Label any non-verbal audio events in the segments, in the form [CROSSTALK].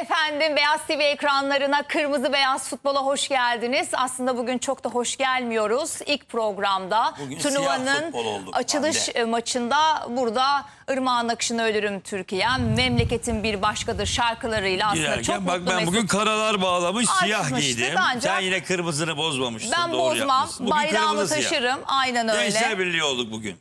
Efendim Beyaz TV ekranlarına Kırmızı Beyaz Futbol'a hoş geldiniz. Aslında bugün çok da hoş gelmiyoruz. İlk programda bugün turnuvanın açılış anne. E, maçında burada Irmağın Akışını Ölürüm Türkiye. Memleketin bir başkadır şarkılarıyla aslında Girerken, çok bak, mutlu ben bugün karalar bağlamış siyah giydim. Ancak, Sen yine kırmızını bozmamışsın. Ben doğru bozmam. Yapmışsın. Bugün Bayrağımı taşırım. Siyah. Aynen öyle. Gençler Birliği olduk bugün.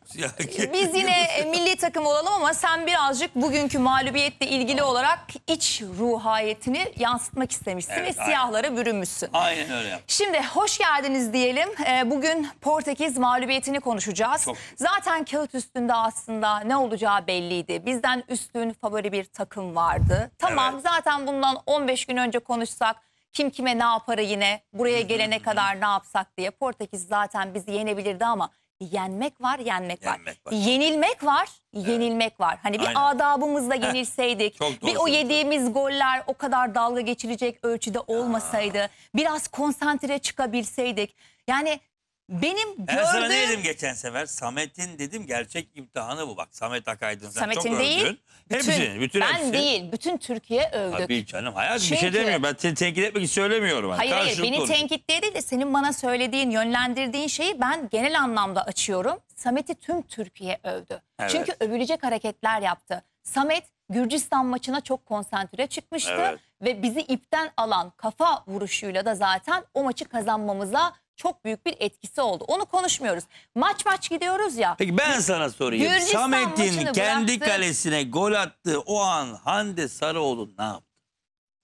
E, biz yine e, [LAUGHS] milli takım olalım ama sen birazcık bugünkü mağlubiyetle ilgili olarak iç ruh ruhayetini yansıtmak istemişsin evet, ve aynen. siyahlara bürünmüşsün. Aynen öyle. Şimdi hoş geldiniz diyelim. E, bugün Portekiz mağlubiyetini konuşacağız. Çok. Zaten kağıt üstünde aslında ne olacağı belliydi. Bizden üstün favori bir takım vardı. Tamam evet. zaten bundan 15 gün önce konuşsak kim kime ne yapar yine buraya gelene kadar ne yapsak diye. Portekiz zaten bizi yenebilirdi ama yenmek var, yenmek, var. Yenmek var. Yenilmek var, yenilmek var. Hani bir Aynen. adabımızla yenilseydik, bir o yediğimiz goller o kadar dalga geçilecek ölçüde olmasaydı, biraz konsantre çıkabilseydik. Yani benim gördüğüm... Ben sana ne dedim geçen sefer? Samet'in dedim gerçek imtihanı bu. Bak Samet Akaydın sen Samet'in çok değil, övdün. Bütün, hepsini, bütün ben hepsini. değil, bütün Türkiye övdük. Tabii canım hayat Çünkü... bir şey demiyor. Ben seni tenkit etmek söylemiyorum. Ben. Hayır Karşılıklı hayır beni tenkit tenkitliğe değil de senin bana söylediğin, yönlendirdiğin şeyi ben genel anlamda açıyorum. Samet'i tüm Türkiye övdü. Evet. Çünkü övülecek hareketler yaptı. Samet Gürcistan maçına çok konsantre çıkmıştı. Evet. Ve bizi ipten alan kafa vuruşuyla da zaten o maçı kazanmamıza çok büyük bir etkisi oldu. Onu konuşmuyoruz. Maç maç gidiyoruz ya. Peki ben sana sorayım. Gürcistan Samet'in kendi bıraktı. kalesine gol attığı o an Hande Sarıoğlu ne yaptı?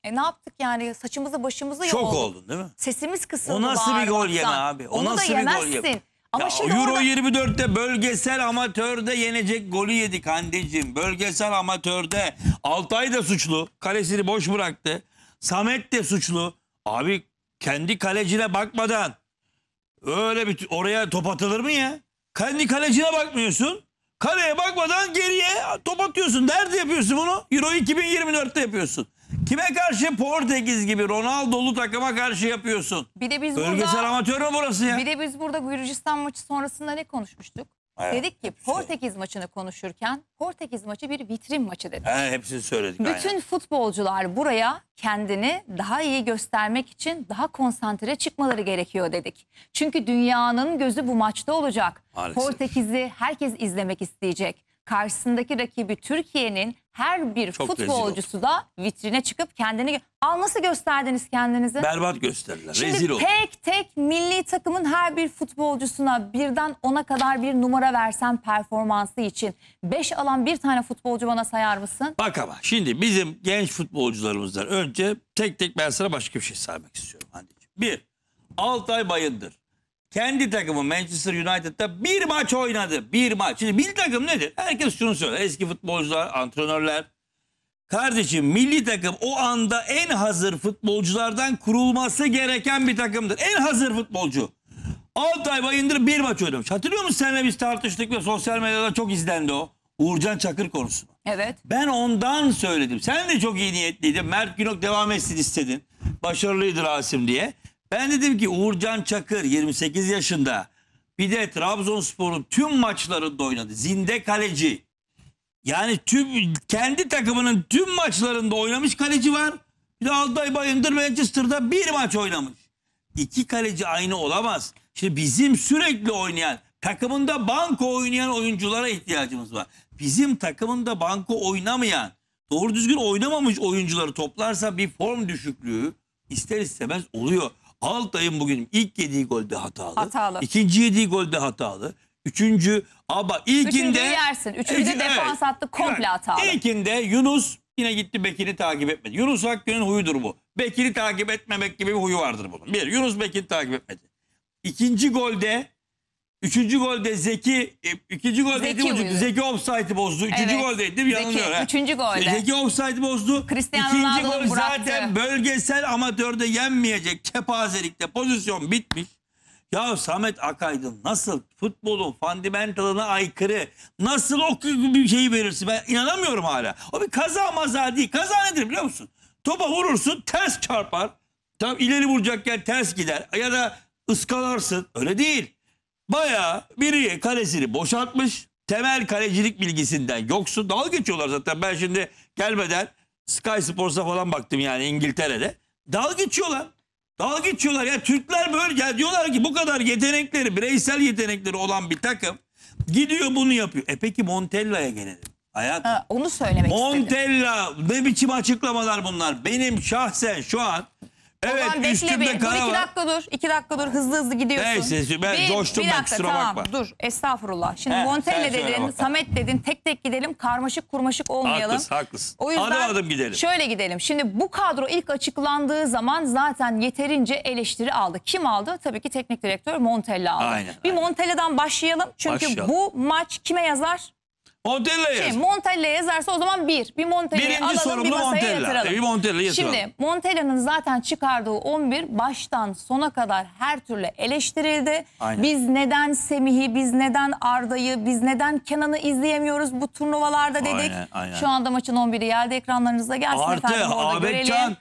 E ne yaptık yani saçımızı başımızı Şok Çok oldun değil mi? Sesimiz kısıldı O nasıl bir gol bağırmaktan. yeme abi? O Onu nasıl bir da gol yeme? yemezsin. Ama Ya şimdi Euro orada 24'te bölgesel amatörde yenecek golü yedik Hande'cim. Bölgesel amatörde. Altay da suçlu. Kalesini boş bıraktı. Samet de suçlu. Abi kendi kalecine bakmadan Öyle bir oraya top atılır mı ya? Kendi kalecine bakmıyorsun. Kaleye bakmadan geriye top atıyorsun. Nerede yapıyorsun bunu? Euro 2024'te yapıyorsun. Kime karşı? Portekiz gibi Ronaldo'lu takıma karşı yapıyorsun. Bir de biz Bölgesel burada amatör mü burası ya? bir de biz burada Gürcistan maçı sonrasında ne konuşmuştuk? Evet. Dedik ki Portekiz maçını konuşurken Portekiz maçı bir vitrin maçı dedik. He, hepsini söyledik. Bütün aynen. futbolcular buraya kendini daha iyi göstermek için daha konsantre çıkmaları gerekiyor dedik. Çünkü dünyanın gözü bu maçta olacak. Portekiz'i herkes izlemek isteyecek. Karşısındaki rakibi Türkiye'nin her bir Çok futbolcusu da vitrine çıkıp kendini... Al nasıl gösterdiniz kendinizi? Berbat gösterirler. Şimdi rezil oldu. tek tek milli takımın her bir futbolcusuna birden ona kadar bir numara versen performansı için. Beş alan bir tane futbolcu bana sayar mısın? Bak ama şimdi bizim genç futbolcularımızdan önce tek tek ben sana başka bir şey saymak istiyorum anneciğim. Bir, Altay Bayındır kendi takımı Manchester United'da bir maç oynadı. Bir maç. Şimdi milli takım nedir? Herkes şunu söylüyor: Eski futbolcular, antrenörler. Kardeşim milli takım o anda en hazır futbolculardan kurulması gereken bir takımdır. En hazır futbolcu. Altay Bayındır bir maç oynamış. Hatırlıyor musun senle biz tartıştık ve sosyal medyada çok izlendi o. Uğurcan Çakır konusu. Evet. Ben ondan söyledim. Sen de çok iyi niyetliydin. Mert Günok devam etsin istedin. Başarılıydır Asim diye. Ben dedim ki Uğurcan Çakır 28 yaşında. Bir de Trabzonspor'un tüm maçlarında oynadı. Zinde kaleci. Yani tüm kendi takımının tüm maçlarında oynamış kaleci var. Bir de Alday Bayındır Manchester'da bir maç oynamış. İki kaleci aynı olamaz. Şimdi bizim sürekli oynayan, takımında banko oynayan oyunculara ihtiyacımız var. Bizim takımında banko oynamayan, doğru düzgün oynamamış oyuncuları toplarsa bir form düşüklüğü ister istemez oluyor. Altay'ın bugün ilk yediği golde hatalı. Hatalı. İkinci yediği golde hatalı. Üçüncü ama ilkinde... Üçüncüyü yersin. Üçüncü de defans attı komple evet. hatalı. İlkinde Yunus yine gitti Bekir'i takip etmedi. Yunus Hakkı'nın huyudur bu. Bekir'i takip etmemek gibi bir huyu vardır bunun. Bir, Yunus Bekir'i takip etmedi. İkinci golde Üçüncü golde Zeki, e, ikinci golde Zeki, Zeki bozdu. Zeki offside'i bozdu. Üçüncü evet. golde değil mi? Yanılıyor. Zeki, üçüncü golde. Zeki offside'i bozdu. Cristiano ikinci gol bıraktı. zaten bölgesel amatörde yenmeyecek kepazelikte pozisyon bitmiş. Ya Samet Akaydın nasıl futbolun fundamentalına aykırı nasıl o bir şeyi verirsin ben inanamıyorum hala. O bir kaza maza değil. Kaza nedir biliyor musun? Topa vurursun ters çarpar. Tam ileri vuracakken ters gider ya da ıskalarsın. Öyle değil. Baya biri kalesini boşaltmış. Temel kalecilik bilgisinden yoksun. dal geçiyorlar zaten. Ben şimdi gelmeden Sky Sports'a falan baktım yani İngiltere'de. dal geçiyorlar. dal geçiyorlar. Ya Türkler böyle ya diyorlar ki bu kadar yetenekleri, bireysel yetenekleri olan bir takım gidiyor bunu yapıyor. E peki Montella'ya gelelim. hayat Ha, onu söylemek Montella istedim. ne biçim açıklamalar bunlar. Benim şahsen şu an Evet Ondan bekle üstümde beni. kara dur, iki dakika dur. iki dakika dur. Hızlı hızlı gidiyorsun. Neyse ben bir, coştum bir dakika, ben kusura tamam, bakma. Dur estağfurullah. Şimdi He, Montella dedin, bak. Samet dedin. Tek tek gidelim karmaşık kurmaşık olmayalım. Haklısın haklısın. O yüzden adım adım gidelim. Şöyle gidelim. Şimdi bu kadro ilk açıklandığı zaman zaten yeterince eleştiri aldı. Kim aldı? Tabii ki teknik direktör Montella aldı. Aynen, bir aynen. Montella'dan başlayalım. Çünkü başlayalım. bu maç kime yazar? Montella yaz. Şey, Montella yazarsa o zaman bir. Bir Montella'yı Birinci alalım bir sorumlu masaya Montella. yatıralım. Bir Montella yatıralım. Şimdi Montella'nın zaten çıkardığı 11 baştan sona kadar her türlü eleştirildi. Aynen. Biz neden Semih'i, biz neden Arda'yı, biz neden Kenan'ı izleyemiyoruz bu turnuvalarda dedik. Aynen, aynen. Şu anda maçın 11'i geldi ekranlarınızda gelsin Artı, efendim orada Ahmet Can,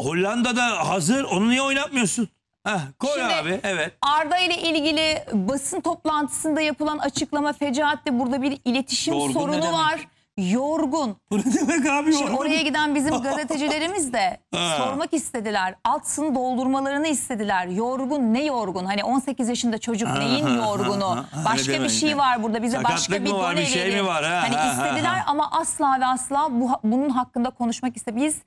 Hollanda'da hazır onu niye oynatmıyorsun? Heh, koy Şimdi, abi evet. Arda ile ilgili basın toplantısında yapılan açıklama fecaatle burada bir iletişim Yorgun sorunu var. Yorgun. Bu ne demek abi yorgun? Şimdi oraya giden bizim [LAUGHS] gazetecilerimiz de sormak istediler. Altsın doldurmalarını istediler. Yorgun ne yorgun? Hani 18 yaşında çocuk neyin yorgunu? Başka bir şey var burada. Bize başka bir mı var, bir şey mi var? Ha, hani istediler ama asla ve asla bu, bunun hakkında konuşmak istedi. Biz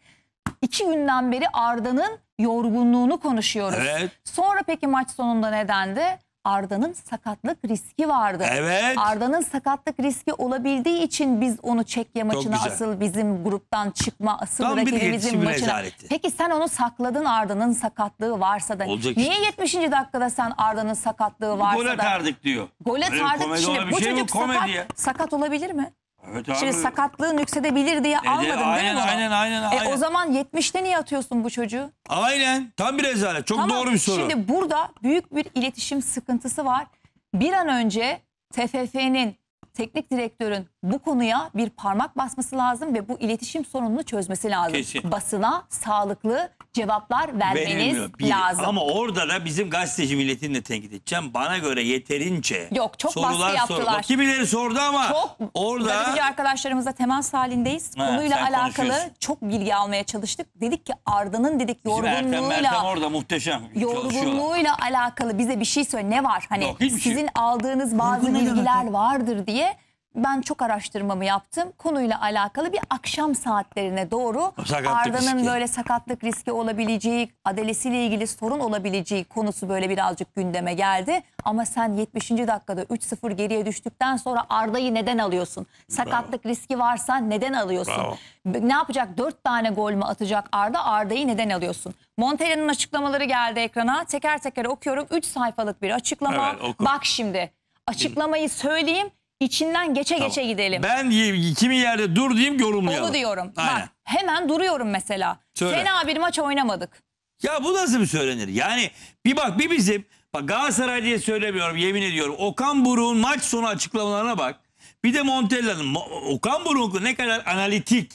iki günden beri Arda'nın yorgunluğunu konuşuyoruz. Evet. Sonra peki maç sonunda nedendi? Arda'nın sakatlık riski vardı. Evet. Arda'nın sakatlık riski olabildiği için biz onu Çekya maçına asıl bizim gruptan çıkma asıl Tam rakibimizin maçına. Rezaleti. Peki sen onu sakladın Arda'nın sakatlığı varsa da. Olacak Niye işte. 70. dakikada sen Arda'nın sakatlığı varsa da. Gole tardık diyor. Gole Öyle Şimdi bu şey çocuk sakat, sakat olabilir mi? Evet abi. Şimdi sakatlığın yüksedebilir diye e, almadın değil aynen, mi bunu? aynen, aynen, E aynen. o zaman 70'te niye atıyorsun bu çocuğu? Aynen. Tam bir rezalet. Çok doğru bir soru. Şimdi burada büyük bir iletişim sıkıntısı var. Bir an önce TFF'nin teknik direktörün bu konuya bir parmak basması lazım ve bu iletişim sorununu çözmesi lazım. Kesin. Basına sağlıklı cevaplar vermeniz Bir- lazım. Ama orada da bizim gazeteci milletini de tenkit edeceğim. Bana göre yeterince Yok, çok baskı yaptılar. Kimileri sordu ama Çok orada gazeteci arkadaşlarımızla temas halindeyiz. Ha, Konuyla alakalı çok bilgi almaya çalıştık. Dedik ki Arda'nın dedik bizim Ertem orada muhteşem yorgunluğuyla alakalı bize bir şey söyle ne var? Hani Yok, hiçbir şey sizin aldığınız bazı Yorgun bilgiler vardır diye ben çok araştırmamı yaptım. Konuyla alakalı bir akşam saatlerine doğru Arda'nın böyle sakatlık riski olabileceği, adalesiyle ilgili sorun olabileceği konusu böyle birazcık gündeme geldi. Ama sen 70. dakikada 3-0 geriye düştükten sonra Arda'yı neden alıyorsun? Sakatlık Bravo. riski varsa neden alıyorsun? Bravo. Ne yapacak? 4 tane gol mü atacak Arda? Arda'yı neden alıyorsun? Montella'nın açıklamaları geldi ekrana. Teker teker okuyorum. 3 sayfalık bir açıklama. Evet, Bak şimdi açıklamayı söyleyeyim. İçinden geçe geçe gidelim. Ben y- kimi yerde dur diyeyim yorumlayalım. Onu diyorum. Aynen. Bak hemen duruyorum mesela. Söyle. Fena bir maç oynamadık. Ya bu nasıl bir söylenir? Yani bir bak bir bizim bak Galatasaray diye söylemiyorum yemin ediyorum. Okan Buruk'un maç sonu açıklamalarına bak. Bir de Montella'nın Okan Buruk ne kadar analitik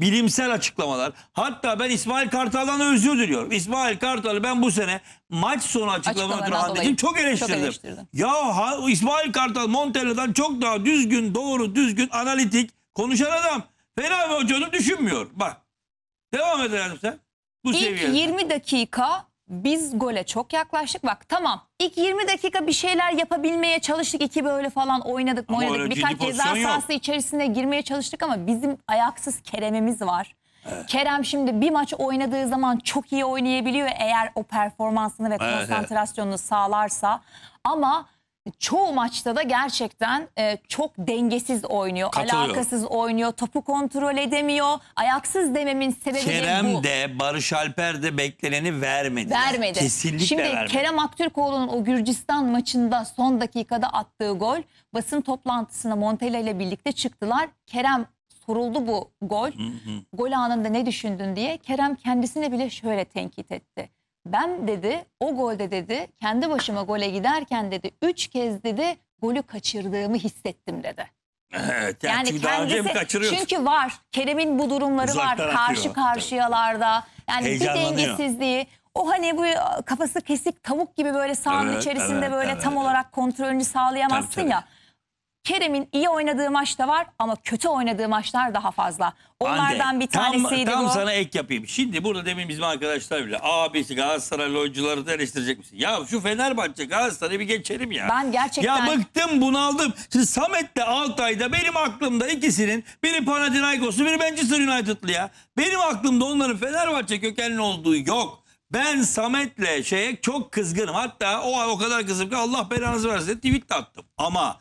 bilimsel açıklamalar. Hatta ben İsmail Kartal'dan özür diliyorum. İsmail Kartal'ı ben bu sene maç sonu açıklamaları ötürü çok eleştirdim. Çok eleştirdim. Ya ha, İsmail Kartal Montella'dan çok daha düzgün, doğru, düzgün, analitik konuşan adam. Fena bir hocanı düşünmüyor. Bak. Devam edelim sen. Bu İlk seviyede. 20 dakika biz gole çok yaklaştık. Bak tamam ilk 20 dakika bir şeyler yapabilmeye çalıştık. iki böyle falan oynadık ama oynadık. Birkaç ceza sahası içerisinde girmeye çalıştık ama bizim ayaksız Kerem'imiz var. Evet. Kerem şimdi bir maç oynadığı zaman çok iyi oynayabiliyor eğer o performansını ve konsantrasyonunu evet. sağlarsa. Ama çoğu maçta da gerçekten e, çok dengesiz oynuyor. Katılıyor. Alakasız oynuyor. Topu kontrol edemiyor. Ayaksız dememin sebebi de Kerem bu. de Barış Alper de bekleneni vermedi. Vermedi. Kesinlikle Şimdi vermedi. Kerem Aktürkoğlu'nun o Gürcistan maçında son dakikada attığı gol basın toplantısına Montella ile birlikte çıktılar. Kerem soruldu bu gol. Hı hı. Gol anında ne düşündün diye. Kerem kendisine bile şöyle tenkit etti. Ben dedi o golde dedi kendi başıma gole giderken dedi üç kez dedi golü kaçırdığımı hissettim dedi. [LAUGHS] Evet, yani, çünkü daha önce kaçırıyorsun. çünkü var Kerem'in bu durumları Uzaktan var atıyor. karşı karşıyalarda yani bir Heyecanlanıyor. dengesizliği o hani bu kafası kesik tavuk gibi böyle sahanın Evet, içerisinde evet, böyle evet, tam evet. olarak kontrolünü sağlayamazsın Tabii, tabii. ya Kerem'in iyi oynadığı maç da var ama kötü oynadığı maçlar daha fazla. Onlardan Hande, bir tanesiydi tam, tam bu. sana ek yapayım. Şimdi burada demin bizim arkadaşlar bile abisi Galatasaraylı oyuncuları da eleştirecek misin? Ya şu Fenerbahçe Galatasaray'ı bir geçerim ya. Ben gerçekten... Ya bıktım bunaldım. Şimdi Samet'le Altay'da benim aklımda ikisinin biri Panathinaikos'u biri Manchester United'lı ya. Benim aklımda onların Fenerbahçe kökenli olduğu yok. Ben Samet'le şeye çok kızgınım. Hatta o o kadar kızım ki Allah belanızı versin tweet attım. Ama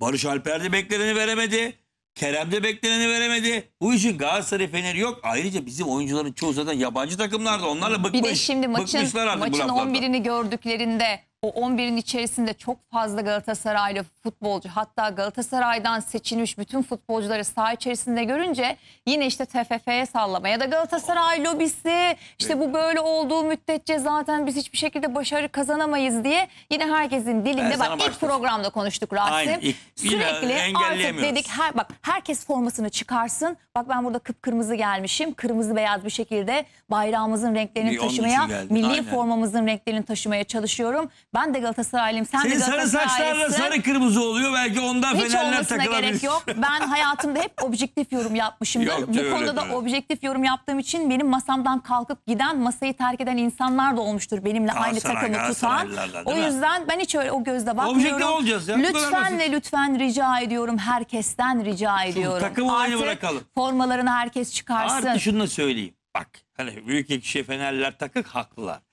Barış Alper de bekleneni veremedi. Kerem de bekleneni veremedi. Bu işin Galatasaray Fener'i yok. Ayrıca bizim oyuncuların çoğu zaten yabancı takımlarda. Onlarla bıkmış. Bir de şimdi maçın, Bıkmışlar artık maçın 11'ini gördüklerinde o 11'in içerisinde çok fazla Galatasaraylı futbolcu hatta Galatasaray'dan seçilmiş bütün futbolcuları saha içerisinde görünce yine işte TFF'ye sallama ya da Galatasaray lobisi işte bu böyle olduğu müddetçe zaten biz hiçbir şekilde başarı kazanamayız diye yine herkesin dilinde bak ilk programda konuştuk Rasim. Sürekli artık dedik her, bak herkes formasını çıkarsın bak ben burada kıpkırmızı gelmişim kırmızı beyaz bir şekilde bayrağımızın renklerini taşımaya milli Aynen. formamızın renklerini taşımaya çalışıyorum ben de Galatasaraylıyım. Sen Senin de sarı saçlarla sarı kırmızı oluyor. Belki ondan Hiç fenerler olmasına takılabilir. gerek yok. Ben [LAUGHS] hayatımda hep objektif yorum yapmışımdır. Yok, Bu öyle konuda da objektif yorum yaptığım için benim masamdan kalkıp giden, masayı terk eden insanlar da olmuştur benimle aynı Galatasaray, takımı tutan. O yüzden ben hiç öyle o gözle bakmıyorum. Objektif olacağız ya, Lütfen ve lütfen rica ediyorum. Herkesten rica ediyorum. Takımı olayını bırakalım. formalarını herkes çıkarsın. Artı şunu da söyleyeyim. Bak hani büyük ekşiye fenerler takık haklılar.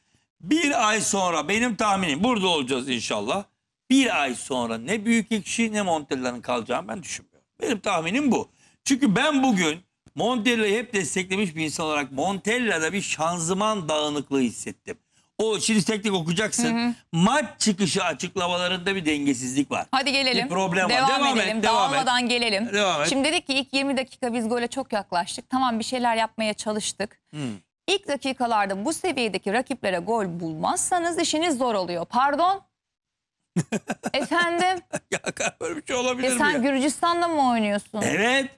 Bir ay sonra benim tahminim burada olacağız inşallah. Bir ay sonra ne büyük ekşi ne Montella'nın kalacağını ben düşünmüyorum. Benim tahminim bu. Çünkü ben bugün Montella'yı hep desteklemiş bir insan olarak Montella'da bir şanzıman dağınıklığı hissettim. O şimdi tek tek okuyacaksın. Hı hı. Maç çıkışı açıklamalarında bir dengesizlik var. Hadi gelelim. Bir problem devam var. Devam edelim. Et, devam Dağılmadan et. gelelim. Devam et. Şimdi dedik ki ilk 20 dakika biz gole çok yaklaştık. Tamam bir şeyler yapmaya çalıştık. Hı. İlk dakikalarda bu seviyedeki rakiplere gol bulmazsanız işiniz zor oluyor. Pardon. [LAUGHS] Efendim. Ya böyle bir şey olabilir e mi? Sen ya? Gürcistan'da mı oynuyorsun? Evet.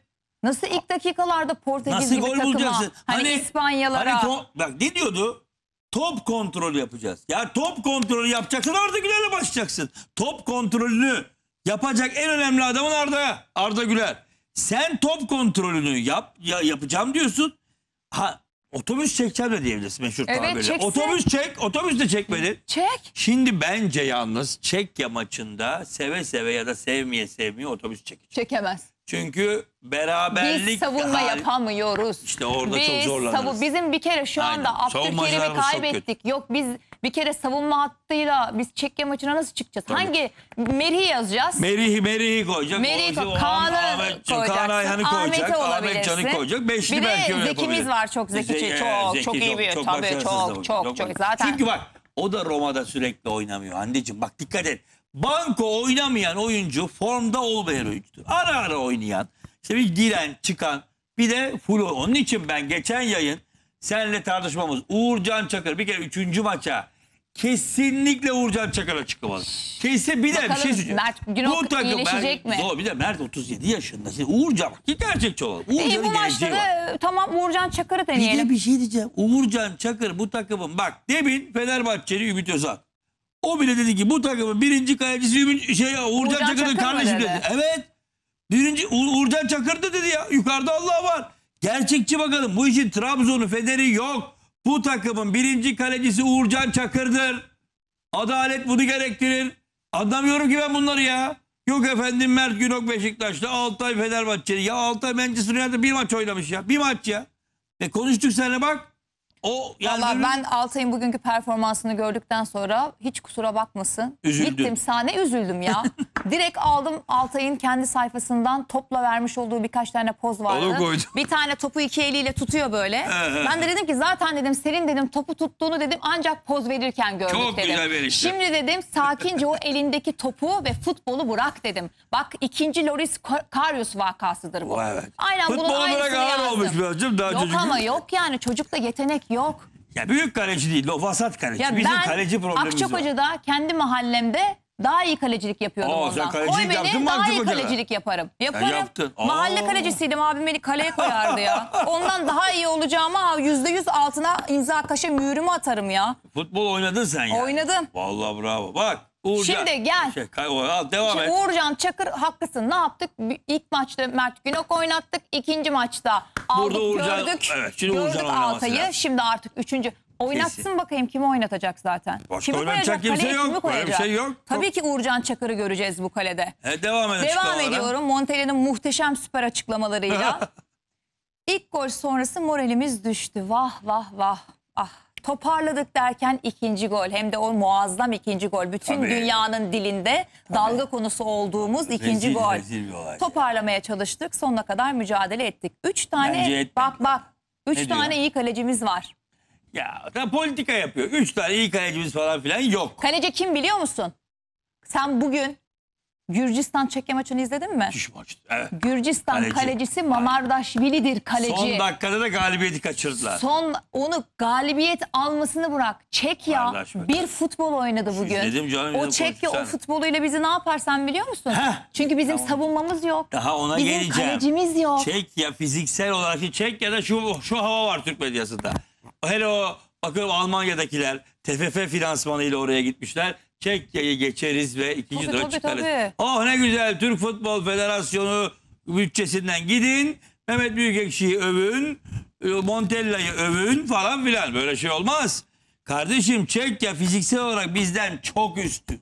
Nasıl ilk dakikalarda Portekiz Nasıl gibi gol takıma, bulacaksın? Hani, hani İspanyalara. Hani bak ne diyordu? Top kontrolü yapacağız. Ya top kontrolü yapacaksan Arda Güler'le başlayacaksın. Top kontrolünü yapacak en önemli adamın Arda. Arda Güler. Sen top kontrolünü yap, ya, yapacağım diyorsun. Ha Otobüs çekeceğim de diyebiliriz meşhur Evet, tabirle. çeksin. Otobüs çek, otobüs de çekmedi. Çek. Şimdi bence yalnız çek maçında seve seve ya da sevmeye sevmiyor otobüs çekecek. Çekemez. Çünkü beraberlik Biz savunma hal- yapamıyoruz. İşte orada çok Biz zorlanırız. savu- bizim bir kere şu anda Abdülkerim'i Savunmacılarımız kaybettik. Yok biz bir kere savunma hattıyla biz Çekya maçına nasıl çıkacağız? Hangi Merih'i yazacağız? Merih'i Merih'i koyacak. Merih'i Ozi, koy- Orhan, Kaan'ı koyacaksın, Kaan Ayhan'ı koyacak. Ahmet Can'ı olabilirsin. koyacak. Beşli Bir de belki Zeki'miz var, çok zeki, çok, çok iyi bir- tabii, başarısız çok, çok, çok. başarısız. Zaten- Çünkü bak o da Roma'da sürekli oynamıyor. Anneciğim bak dikkat et. Banko oynamayan oyuncu formda olmayan oyuncu, Ara ara oynayan, işte bir giren, çıkan, bir de full Onun için ben geçen yayın senle tartışmamız Uğurcan Çakır bir kere üçüncü maça kesinlikle Uğurcan Çakır'a çıkamadı. Kesin bir de bir şey söyleyeceğim. Mert Günok iyileşecek mi? Zor bir de Mert 37 yaşında. Şimdi Uğurcan ki gerçekçi olan. İyi bu Uğurcan'ın geleceği var. da tamam Uğurcan Çakır'ı Bir de bir şey diyeceğim. Uğurcan Çakır bu takımın bak demin Fenerbahçeli Ümit Özal. O bile dedi ki bu takımın birinci kalecisi şey Uğurcan, Uğurcan Çakır'ın Çakır kardeşim dedi. dedi? Evet. Birinci Uğur- Uğurcan Çakır'dı dedi ya. Yukarıda Allah var. Gerçekçi bakalım. Bu işin Trabzon'u federi yok. Bu takımın birinci kalecisi Uğurcan Çakır'dır. Adalet bunu gerektirir. Anlamıyorum ki ben bunları ya. Yok efendim Mert Günok Beşiktaş'ta, Altay Fenerbahçe'li. Ya Altay Manchester United'da bir maç oynamış ya. Bir maç ya. E konuştuk seninle bak. O yani Vallahi ben Altay'ın bugünkü performansını gördükten sonra hiç kusura bakmasın. Üzüldüm. Gittim sahne üzüldüm ya. [LAUGHS] Direkt aldım Altay'ın kendi sayfasından topla vermiş olduğu birkaç tane poz vardı. Bir tane topu iki eliyle tutuyor böyle. ben de dedim ki zaten dedim Selin dedim topu tuttuğunu dedim ancak poz verirken gördük Çok dedim. güzel verişti. Şimdi dedim sakince o elindeki topu ve futbolu bırak dedim. Bak ikinci Loris Kar- Karius vakasıdır bu. evet. Aynen futbolu bırak aynısını olarak ağır olmuş birazcık daha Yok çocuk. ama yok yani çocukta yetenek Yok. Ya büyük kaleci değil, o vasat kaleci. Ya Bizim ben kaleci problemimiz var. kendi mahallemde daha iyi kalecilik yapıyordum Aa, sen ondan. kalecilik Koy beni daha iyi Akçakoca'da? kalecilik yaparım. Yaparım. yaptın. Aa. Mahalle kalecisiydim abim beni kaleye koyardı ya. [LAUGHS] Ondan daha iyi olacağıma yüzde yüz altına imza kaşe mührümü atarım ya. Futbol oynadın sen ya. Oynadım. Vallahi bravo. Bak Uğurcan. Şimdi gel. Şey, al, devam Şimdi et. Uğurcan Çakır haklısın. Ne yaptık? İlk maçta Mert Günok oynattık. İkinci maçta aldık Burada Uğurcan- gördük. evet, şimdi gördük Uğurcan Altay'ı. Şimdi artık üçüncü. Oynatsın Kesin. bakayım kimi oynatacak zaten. Başka oynatacak koyacak, kimse yok. kimi Böyle bir şey yok. Tabii ki Uğurcan Çakır'ı göreceğiz bu kalede. He, devam edin. Devam ediyorum Montella'nın muhteşem süper açıklamalarıyla. [LAUGHS] İlk gol sonrası moralimiz düştü. Vah vah vah. Ah toparladık derken ikinci gol hem de o muazzam ikinci gol bütün Tabii. dünyanın dilinde Tabii. dalga konusu olduğumuz ikinci rezil, gol. Rezil Toparlamaya çalıştık sonuna kadar mücadele ettik. Üç tane bak bak üç tane diyor? iyi kalecimiz var. Ya da politika yapıyor. Üç tane iyi kalecimiz falan filan yok. Kaleci kim biliyor musun? Sen bugün Gürcistan çekim maçını izledin mi? Müthiş Evet. Gürcistan Kaleci. kalecisi Mamardashvili'dir kaleci. Son dakikada da galibiyeti kaçırdılar. Son onu galibiyet almasını bırak. Çek ya bir futbol oynadı bugün. İzledim canım. O Çekya o futbol. futboluyla bizi ne yaparsan biliyor musun? Heh. Çünkü bizim Tamam. savunmamız yok. Daha ona bizim geleceğim. kalecimiz yok. Çek ya fiziksel olarak şey, çek ya da şu şu hava var Türk medyasında. Hele o bakıyorum Almanya'dakiler TFF finansmanıyla oraya gitmişler. Çekya'yı geçeriz ve ikinci Tabii, tura tabii, çıkarız. tabii. Oh ne güzel Türk Futbol Federasyonu bütçesinden gidin. Mehmet Büyükekşi'yi övün. Montella'yı övün falan filan. Böyle şey olmaz. Kardeşim Çekya fiziksel olarak bizden çok üstü,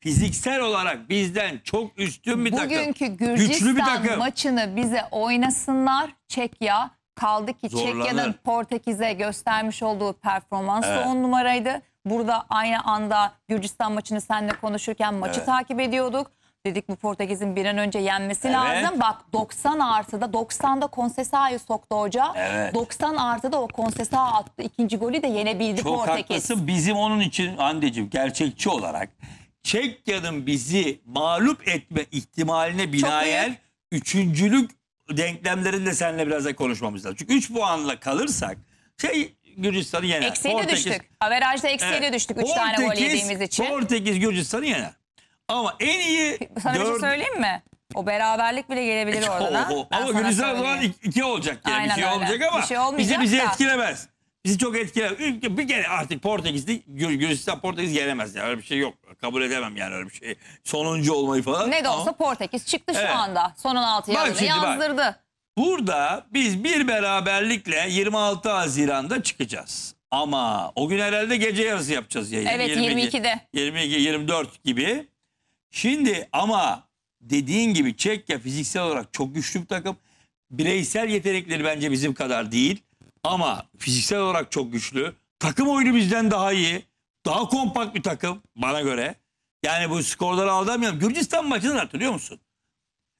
Fiziksel olarak bizden çok üstün bir takım. Bugünkü Gürcistan Güçlü bir takım. maçını bize oynasınlar Çekya. Kaldı ki Çekya'nın Portekiz'e göstermiş olduğu performans da Evet. on numaraydı. Burada aynı anda Gürcistan maçını seninle konuşurken maçı evet. takip ediyorduk. Dedik bu Portekiz'in bir an önce yenmesi evet. lazım. Bak 90 artıda 90'da Konsesa'yı soktu hoca. Evet. 90 artıda o Konsesa attı. ikinci golü de yenebildi Çok Portekiz. Çok haklısın. Bizim onun için Andeciğim gerçekçi olarak Çekya'nın bizi mağlup etme ihtimaline binaen üçüncülük denklemlerinde seninle biraz da konuşmamız lazım. Çünkü 3 puanla kalırsak şey Gürcistan'ı yener. Eksiye de düştük. Averajda eksiye de düştük 3 tane gol yediğimiz için. Portekiz Gürcistan'ı yener. Ama en iyi [LAUGHS] Sana bir şey söyleyeyim mi? O beraberlik bile gelebilir [LAUGHS] oradan. Oho. Ama sana Gürcistan zaman söyleyeyim. iki, olacak yani Aynen bir şey öyle. olmayacak ama Bir şey olmayacak bizi bizi da. etkilemez. Bizi çok etkilemez. Bir kere artık Portekiz'de Gürcistan Portekiz gelemez yani öyle bir şey yok. Kabul edemem yani öyle bir şey. Sonuncu olmayı falan. Ne de olsa Ama- Portekiz çıktı şu Evet. anda. Sonun altı Bak şimdi bak. yazdırdı. Burada biz bir beraberlikle 26 Haziran'da çıkacağız. Ama o gün herhalde gece yarısı yapacağız yayını. Evet 22, 22'de. 22 24 gibi. Şimdi ama dediğin gibi Çekya fiziksel olarak çok güçlü bir takım. Bireysel yetenekleri bence bizim kadar değil. Ama fiziksel olarak çok güçlü. Takım oyunu bizden daha iyi. Daha kompakt bir takım bana göre. Yani bu skorları aldamayalım. Gürcistan maçını hatırlıyor musun?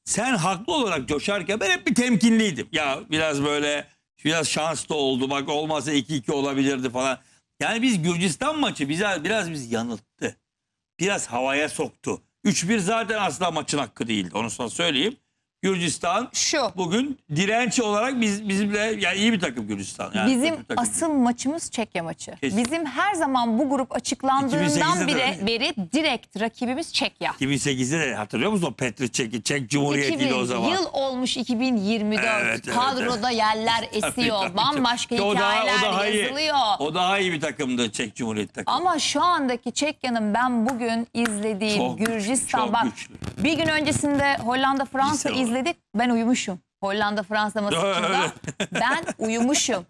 sen haklı olarak coşarken ben hep bir temkinliydim. Ya biraz böyle biraz şans da oldu bak olmasa 2-2 olabilirdi falan. Yani biz Gürcistan maçı bize biraz biz yanılttı. Biraz havaya soktu. 3-1 zaten asla maçın hakkı değildi onu sana söyleyeyim. Gürcistan Şu. bugün direnç olarak biz bizimle yani iyi bir takım Gürcistan. Yani Bizim takım. asıl maçımız Çekya maçı. Kesin. Bizim her zaman bu grup açıklandığından 2008'de de bile beri direkt rakibimiz Çekya. 2008'de de hatırlıyor musun o Petri Çek, Çek Cumhuriyeti'ydi o zaman. yıl olmuş 2024. Evet, evet, Kadroda yerler [LAUGHS] esiyor. tabii, tabii. Bambaşka İşte o daha- o hikayeler daha iyi. yazılıyor. O daha iyi bir takımdı Çek Cumhuriyeti takımı. Ama şu andaki Çekya'nın ben bugün izlediğim Çok güçlü, Gürcistan çok bak güçlü. bir gün öncesinde Hollanda Fransa izledik. Ben uyumuşum. Hollanda Fransa [LAUGHS] maçında ben uyumuşum.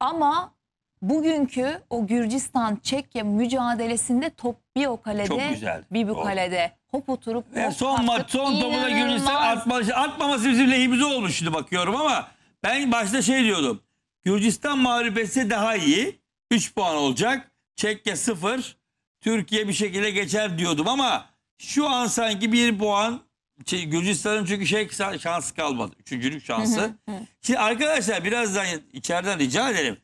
Ama bugünkü o Gürcistan Çekya mücadelesinde top bir o kalede, bir bu kalede. Hop oturup e, hop e son maç son topu da Gürcistan atma, atmaması bizim lehimize olmuş şimdi bakıyorum ama ben başta şey diyordum. Gürcistan mağlup etse daha iyi. 3 puan olacak. Çekya 0. Türkiye bir şekilde geçer diyordum ama şu an sanki 1 puan şey, Gürcistan'ın çünkü şey şansı kalmadı. Üçüncülük şansı. ki arkadaşlar birazdan içeriden rica ederim.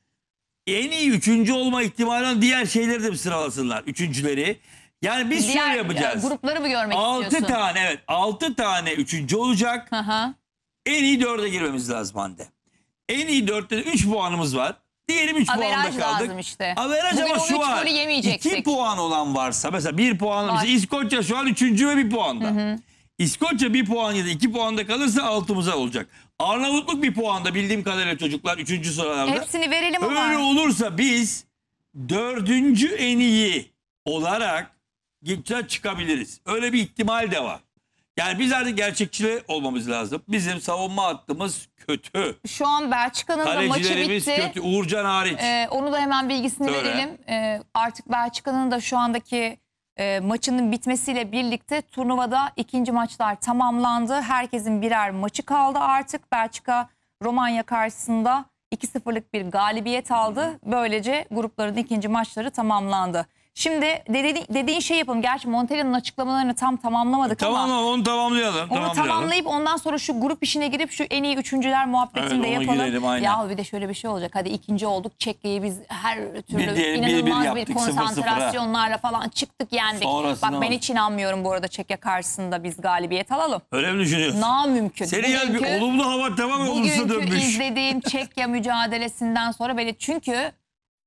En iyi üçüncü olma ihtimalen diğer şeyleri de sıralasınlar. Üçüncüleri. Yani biz diğer, şöyle yapacağız. E, grupları mı görmek altı istiyorsun? 6 tane evet. altı tane üçüncü olacak. Hı hı. En iyi dörde girmemiz lazım Hande. En iyi dörtte de 3 puanımız var. Diyelim üç Averaj puanda kaldık. Averaj lazım işte. Averaj ama şu var. 2 puan olan varsa mesela 1 puanla mesela İskoçya şu an üçüncü ve bir puanda. Hı hı. İskoçya bir puan ya da iki da kalırsa altımıza olacak. Arnavutluk bir puan da bildiğim kadarıyla çocuklar üçüncü sıralarda. Hepsini verelim ama. Öyle olursa biz dördüncü en iyi olarak çıkabiliriz. Öyle bir ihtimal de var. Yani biz artık gerçekçi olmamız lazım. Bizim savunma hattımız kötü. Şu an Belçika'nın da maçı bitti. kötü. Uğurcan hariç. Ee, onu da hemen bilgisini Söyle. verelim. Ee, artık Belçika'nın da şu andaki e, maçının bitmesiyle birlikte turnuvada ikinci maçlar tamamlandı. Herkesin birer maçı kaldı artık. Belçika Romanya karşısında 2-0'lık bir galibiyet aldı. Böylece grupların ikinci maçları tamamlandı. Şimdi dedi, dediğin şey yapalım. Gerçi Montella'nın açıklamalarını tam tamamlamadık tamam, ama. Tamam onu tamamlayalım. Onu tamamlayıp ondan sonra şu grup işine girip şu en iyi üçüncüler muhabbetini evet, de yapalım. Girelim, Ya bir de şöyle bir şey olacak. Hadi ikinci olduk. Çekli'yi biz her türlü bir inanılmaz bir, bir, yaptık, bir konsantrasyonlarla falan çıktık yendik. Sonrasına Bak ben hiç inanmıyorum bu arada Çekya karşısında biz galibiyet alalım. Öyle mi düşünüyorsun? Na mümkün. Seriyel bir olumlu hava devam olursa dönmüş. Bugünkü izlediğim Çekya mücadelesinden sonra böyle çünkü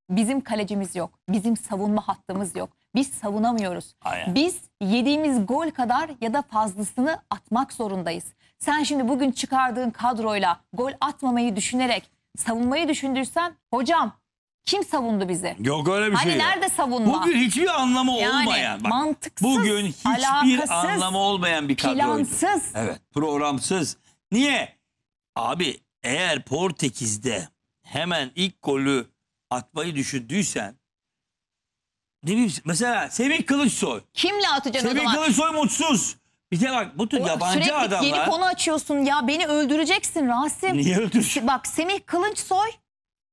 Bizim kalecimiz yok. Bizim savunma hattımız yok. Biz savunamıyoruz. Aynen. Biz yediğimiz gol kadar ya da fazlasını atmak zorundayız. Sen şimdi bugün çıkardığın kadroyla gol atmamayı düşünerek savunmayı düşündürsen hocam kim savundu bizi? Yok öyle bir hani şey. Hani nerede savunma? Bugün hiçbir anlamı yani, olmayan. Bak, mantıksız. Bugün hiçbir alakasız, anlamı olmayan bir kadroydu. Plansız. Evet programsız. Niye? Abi eğer Portekiz'de hemen ilk golü atmayı düşündüysen ne bileyim mesela Semih Kılıçsoy. Kimle atacaksın Semih o zaman? Kılıçsoy mutsuz. Bir de bak bu tür yabancı adamlar. Sürekli yeni konu açıyorsun ya beni öldüreceksin Rasim. Niye öldüreceksin? Bak Semih Kılıçsoy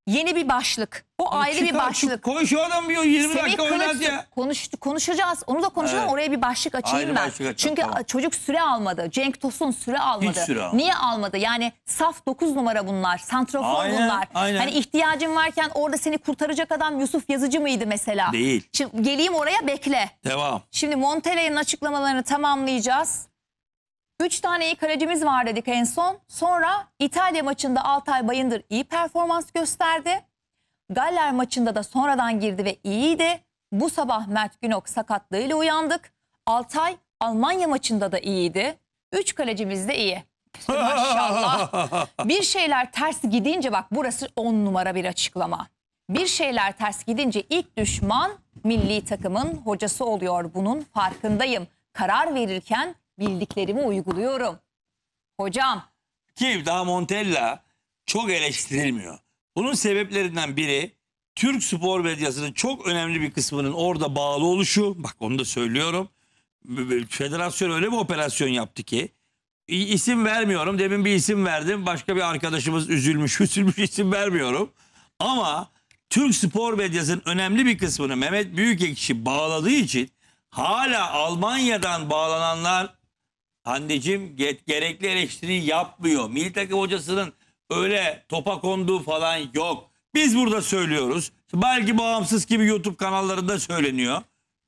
Yeni bir başlık. O Ama ayrı bir başlık. çık- Koy şu adam bir 20 Semih dakika oynat ya. konuş, konuşacağız. Onu da konuşalım. Evet. Oraya bir başlık açayım Ayrı ben. başlık açalım, Çünkü tamam. çocuk süre almadı. Cenk Tosun süre almadı. süre almadı. Niye almadı? Yani saf 9 numara bunlar. Santrafor Aynen, bunlar. aynen. Hani ihtiyacın varken orada seni kurtaracak adam Yusuf Yazıcı mıydı mesela? Değil. Şimdi geleyim oraya bekle. Devam. Şimdi Montella'nın açıklamalarını tamamlayacağız. Üç tane iyi kalecimiz var dedik en son. Sonra İtalya maçında Altay Bayındır iyi performans gösterdi. Galler maçında da sonradan girdi ve iyiydi. Bu sabah Mert Günok sakatlığıyla uyandık. Altay Almanya maçında da iyiydi. Üç kalecimiz de iyi. [LAUGHS] Maşallah. bir şeyler ters gidince bak burası on numara bir açıklama. Bir şeyler ters gidince ilk düşman milli takımın hocası oluyor. Bunun farkındayım. Karar verirken Bildiklerimi uyguluyorum. Hocam. Ki daha Montella çok eleştirilmiyor. Bunun sebeplerinden biri Türk spor medyasının çok önemli bir kısmının orada bağlı oluşu. Bak onu da söylüyorum. Federasyon öyle bir operasyon yaptı ki isim vermiyorum. Demin bir isim verdim. Başka bir arkadaşımız üzülmüş, [LAUGHS] üzülmüş isim vermiyorum. Ama Türk spor medyasının önemli bir kısmını Mehmet Büyükekşi bağladığı için hala Almanya'dan bağlananlar Handeciğim gerekli eleştiri yapmıyor. Milli takım hocasının öyle topa konduğu falan yok. Biz burada söylüyoruz. Belki bağımsız gibi YouTube kanallarında söyleniyor.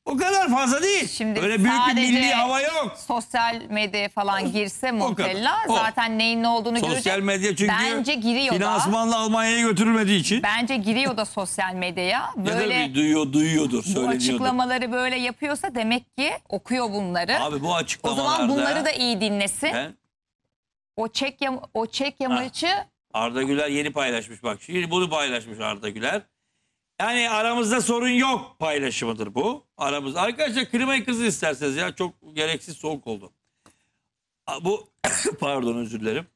O kadar fazla değil. Şimdi Öyle büyük bir milli hava yok. Sosyal medyaya falan girse Montella zaten neyin ne olduğunu Sosyal görecek. medya çünkü Bence giriyor da. Finansmanla Almanya'ya götürülmediği için. Bence giriyor da sosyal medyaya. [LAUGHS] Ya da Böyle bir duyuyor, duyuyordur, bu açıklamaları böyle yapıyorsa demek ki okuyor bunları. Abi bu o zaman bunları da iyi dinlesin. He? O Çekya o Çek Ha. Arda Güler yeni paylaşmış bak. Şimdi bunu paylaşmış Arda Güler. Yani aramızda sorun yok paylaşımıdır bu. Aramız. Arkadaşlar klimayı kızı isterseniz ya çok gereksiz soğuk oldu. Bu [COUGHS] pardon özür dilerim.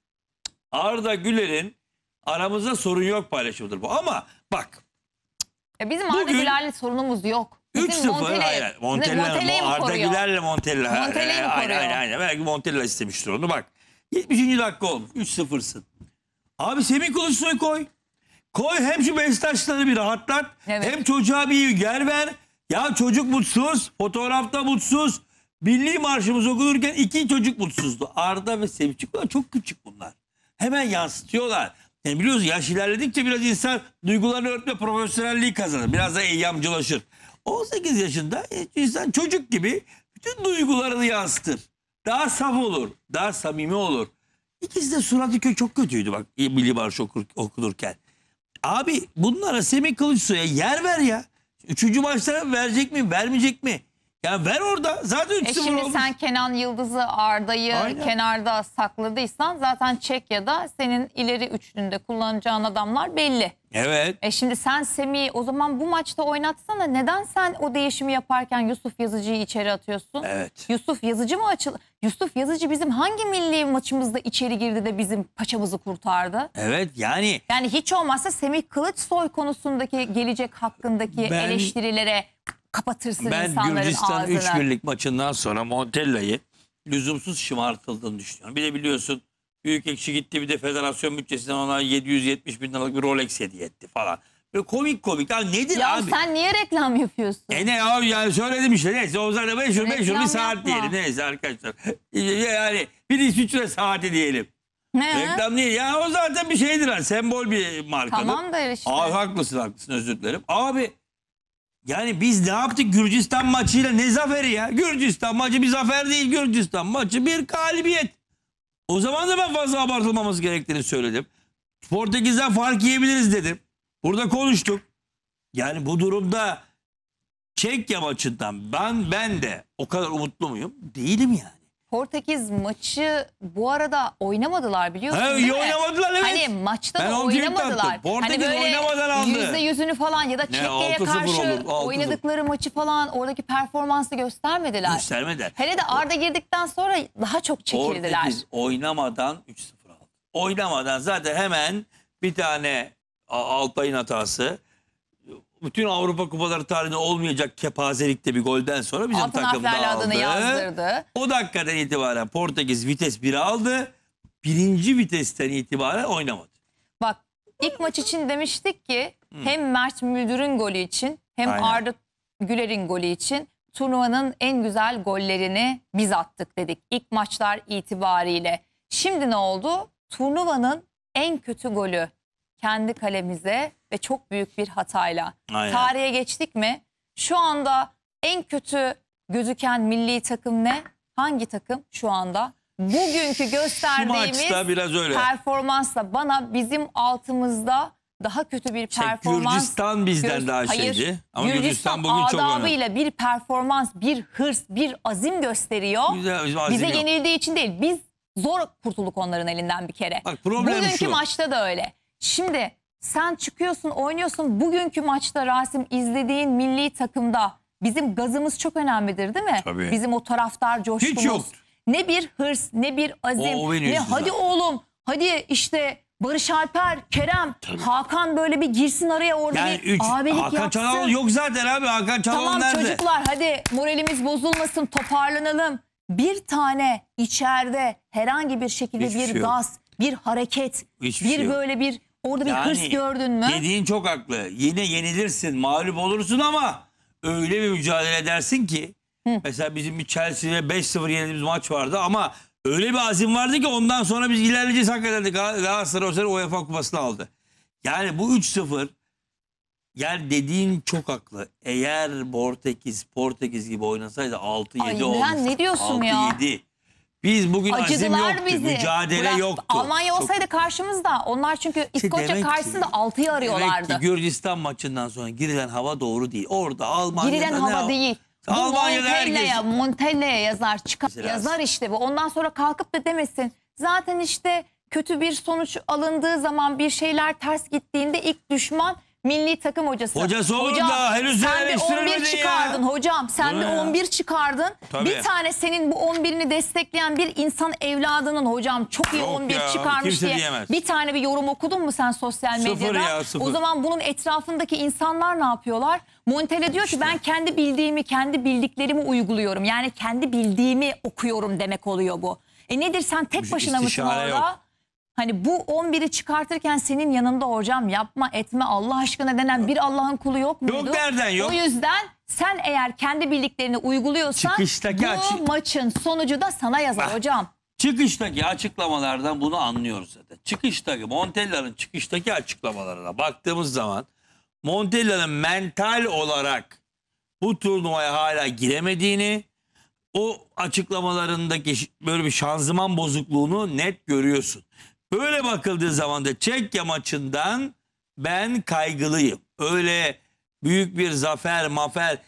Arda Güler'in aramızda sorun yok paylaşımıdır bu. Ama bak. Ya e, bizim Arda bugün, Güler'le sorunumuz yok. 3-0 hayır. Montella, Arda Güler'le Montella. Montella'yı mı koruyor? Aynen aynen. Belki Montella istemiştir onu bak. 70. dakika olmuş. 3-0'sın. Abi Semih Kılıçsoy koy. Koy hem şu Beşiktaşları bir rahatlat. Evet. Hem çocuğa bir yer ver. Ya çocuk mutsuz. Fotoğrafta mutsuz. Milli marşımız okunurken iki çocuk mutsuzdu. Arda ve Sevinçik. Çok küçük bunlar. Hemen yansıtıyorlar. Yani biliyoruz yaş ilerledikçe biraz insan duygularını örtme profesyonelliği kazanır. Biraz da eyyamcılaşır. 18 yaşında e, insan çocuk gibi bütün duygularını yansıtır. Daha saf olur. Daha samimi olur. İkisi de suratı çok kötüydü bak e, Milli Barış okur, okunurken. Abi bunlara Semih Kılıçsoy'a yer ver ya. Üçüncü maçta verecek mi vermeyecek mi? Ya ver orada. Zaten 3-0 e şimdi sen Kenan Yıldız'ı Arda'yı kenarda sakladıysan zaten Çek ya da senin ileri üçlünde kullanacağın adamlar belli. Evet. E şimdi sen Semih'i o zaman bu maçta oynatsana. Neden sen o değişimi yaparken Yusuf Yazıcı'yı içeri atıyorsun? Evet. Yusuf Yazıcı mı açıl? Yusuf Yazıcı bizim hangi milli maçımızda içeri girdi de bizim paçamızı kurtardı? Evet yani. Yani hiç olmazsa Semih Kılıçsoy konusundaki gelecek hakkındaki ben, eleştirilere kapatırsın ben insanların Gürcistan ağzını. Ben Gürcistan 3 birlik maçından sonra Montella'yı lüzumsuz şımartıldığını düşünüyorum. Bir de biliyorsun büyük ekşi gitti bir de federasyon bütçesinden ona 770 bin liralık bir Rolex hediye etti falan. Böyle komik komik. Abi nedir ya abi? sen niye reklam yapıyorsun? E ne abi yani söyledim işte neyse o zaten meşhur reklam meşhur bir saat yapma. diyelim neyse arkadaşlar. Yani bir İsviçre saati diyelim. Ne? Reklam değil. Ya o zaten bir şeydir. Yani, sembol bir marka Tamam da işte. Abi haklısın haklısın özür dilerim. Abi yani biz ne yaptık Gürcistan maçıyla ne zaferi ya? Gürcistan maçı bir zafer değil Gürcistan maçı bir galibiyet. O zaman da ben fazla abartılmamız gerektiğini söyledim. Portekiz'den fark yiyebiliriz dedim. Burada konuştuk. Yani bu durumda Çekya maçından ben ben de o kadar umutlu muyum? Değilim yani. Portekiz maçı bu arada oynamadılar biliyorsun ha, değil mi? Oynamadılar evet. Hani maçta ben da oynamadılar. Hani Portekiz hani oynamadan aldı. Yüzde yüzünü falan ya da Çekke'ye karşı oynadıkları maçı falan oradaki performansı göstermediler. Göstermediler. Hele de Arda girdikten sonra daha çok çekildiler. Portekiz oynamadan 3-0 aldı. Oynamadan zaten hemen bir tane Altay'ın hatası bütün Avrupa kupaları tarihinde olmayacak kepazelikte bir golden sonra bizim Altın takımda harflerle aldı. yazdırdı. O dakikadan itibaren Portekiz vites 1'i aldı. Birinci vitesten itibaren oynamadı. Bak ilk maç için demiştik ki hmm. hem Mert Müldür'ün golü için hem Aynen. Arda Güler'in golü için turnuvanın en güzel gollerini biz attık dedik. İlk maçlar itibariyle. Şimdi ne oldu? Turnuvanın en kötü golü kendi kalemize ve çok büyük bir hatayla. Aynen. Tarihe geçtik mi? Şu anda en kötü gözüken milli takım ne? Hangi takım şu anda? Bugünkü gösterdiğimiz Şu biraz öyle. performansla bana bizim altımızda daha kötü bir şey, performans. Gürcistan bizden daha Hayır, şeydi. Ama Gürcistan, Gürcistan bugün çok önemli. bir performans, bir hırs, bir azim gösteriyor. Bize, azim Bize yenildiği için değil. Biz zor kurtulduk onların elinden bir kere. Bak, problem Bugünkü şu. maçta da öyle. Şimdi sen çıkıyorsun, oynuyorsun. Bugünkü maçta Rasim izlediğin milli takımda bizim gazımız çok önemlidir değil mi? Tabii. Bizim o taraftar coşkumuz. Hiç yok. Ne bir hırs, ne bir azim, O beni ne hadi zaten." oğlum, hadi işte Barış Alper, Kerem, Hakan böyle bir girsin araya orada Yani bir 3 abilik Hakan yapsın. Çalhanoğlu yok zaten abi. Hakan Çalhanoğlu Tamam nerede? çocuklar hadi moralimiz bozulmasın toparlanalım. Bir tane içeride herhangi bir şekilde Hiçbir bir şey gaz, bir hareket, Hiçbir bir şey böyle bir Orada bir hırs gördün mü? Dediğin çok haklı. Yine yenilirsin, mağlup olursun ama öyle bir mücadele edersin ki. Hı. Mesela bizim bir Chelsea'ye 5-0 yenildiğimiz maç vardı ama öyle bir azim vardı ki ondan sonra biz ilerleyeceğiz hakikaten de Gal- Galatasaray o sene UEFA kupasını aldı. Yani bu 3-0 yani dediğin çok haklı. Eğer Portekiz Portekiz gibi oynasaydı 6-7 Ay, olmuş. lan ne diyorsun ya? 6-7. Biz bugün Acıdılar azim yoktu, bizi. mücadele Bırak- yoktu. Almanya olsaydı karşımızda. Onlar çünkü İskoçya demek karşısında 6'yı Demek ki arıyorlardı. Gürcistan maçından sonra girilen hava doğru değil. Orada Almanya'da Girilen ne hava değil. Bu Almanya'da Montella'ya, Montella'ya yazar, çıkar, Biraz. yazar işte bu. Ondan sonra kalkıp da demesin. Zaten işte kötü bir sonuç alındığı zaman bir şeyler ters gittiğinde ilk düşman milli takım hocası. Hocası oğlum hocam, daha henüz sen bir 11 çıkardın ya. hocam. Sen Buna bir 11 çıkardın. Tabii. Bir tane senin bu 11'ini destekleyen bir insan evladının hocam çok iyi Yok 11 ya, çıkarmış diye. Diyemez. Bir tane bir yorum okudun mu sen sosyal medyada? Sıfır ya, sıfır. O zaman bunun etrafındaki insanlar ne yapıyorlar? Montele diyor işte. ki ben kendi bildiğimi, kendi bildiklerimi uyguluyorum. Yani kendi bildiğimi okuyorum demek oluyor bu. E nedir sen tek başına mısın orada? Yok. Hani bu 11'i çıkartırken senin yanında hocam yapma etme Allah aşkına denen bir Allah'ın kulu yok muydu? Yok nereden yok. O yüzden sen eğer kendi bildiklerini uyguluyorsan Çıkıştaki bu açı- maçın sonucu da sana yazar ah. hocam. Çıkıştaki açıklamalardan bunu anlıyoruz zaten. Çıkıştaki Montella'nın çıkıştaki açıklamalarına baktığımız zaman Montella'nın mental olarak bu turnuvaya hala giremediğini o açıklamalarındaki böyle bir şanzıman bozukluğunu net görüyorsun. Böyle bakıldığı zaman da Çekya maçından ben kaygılıyım. Öyle büyük bir zafer, mafer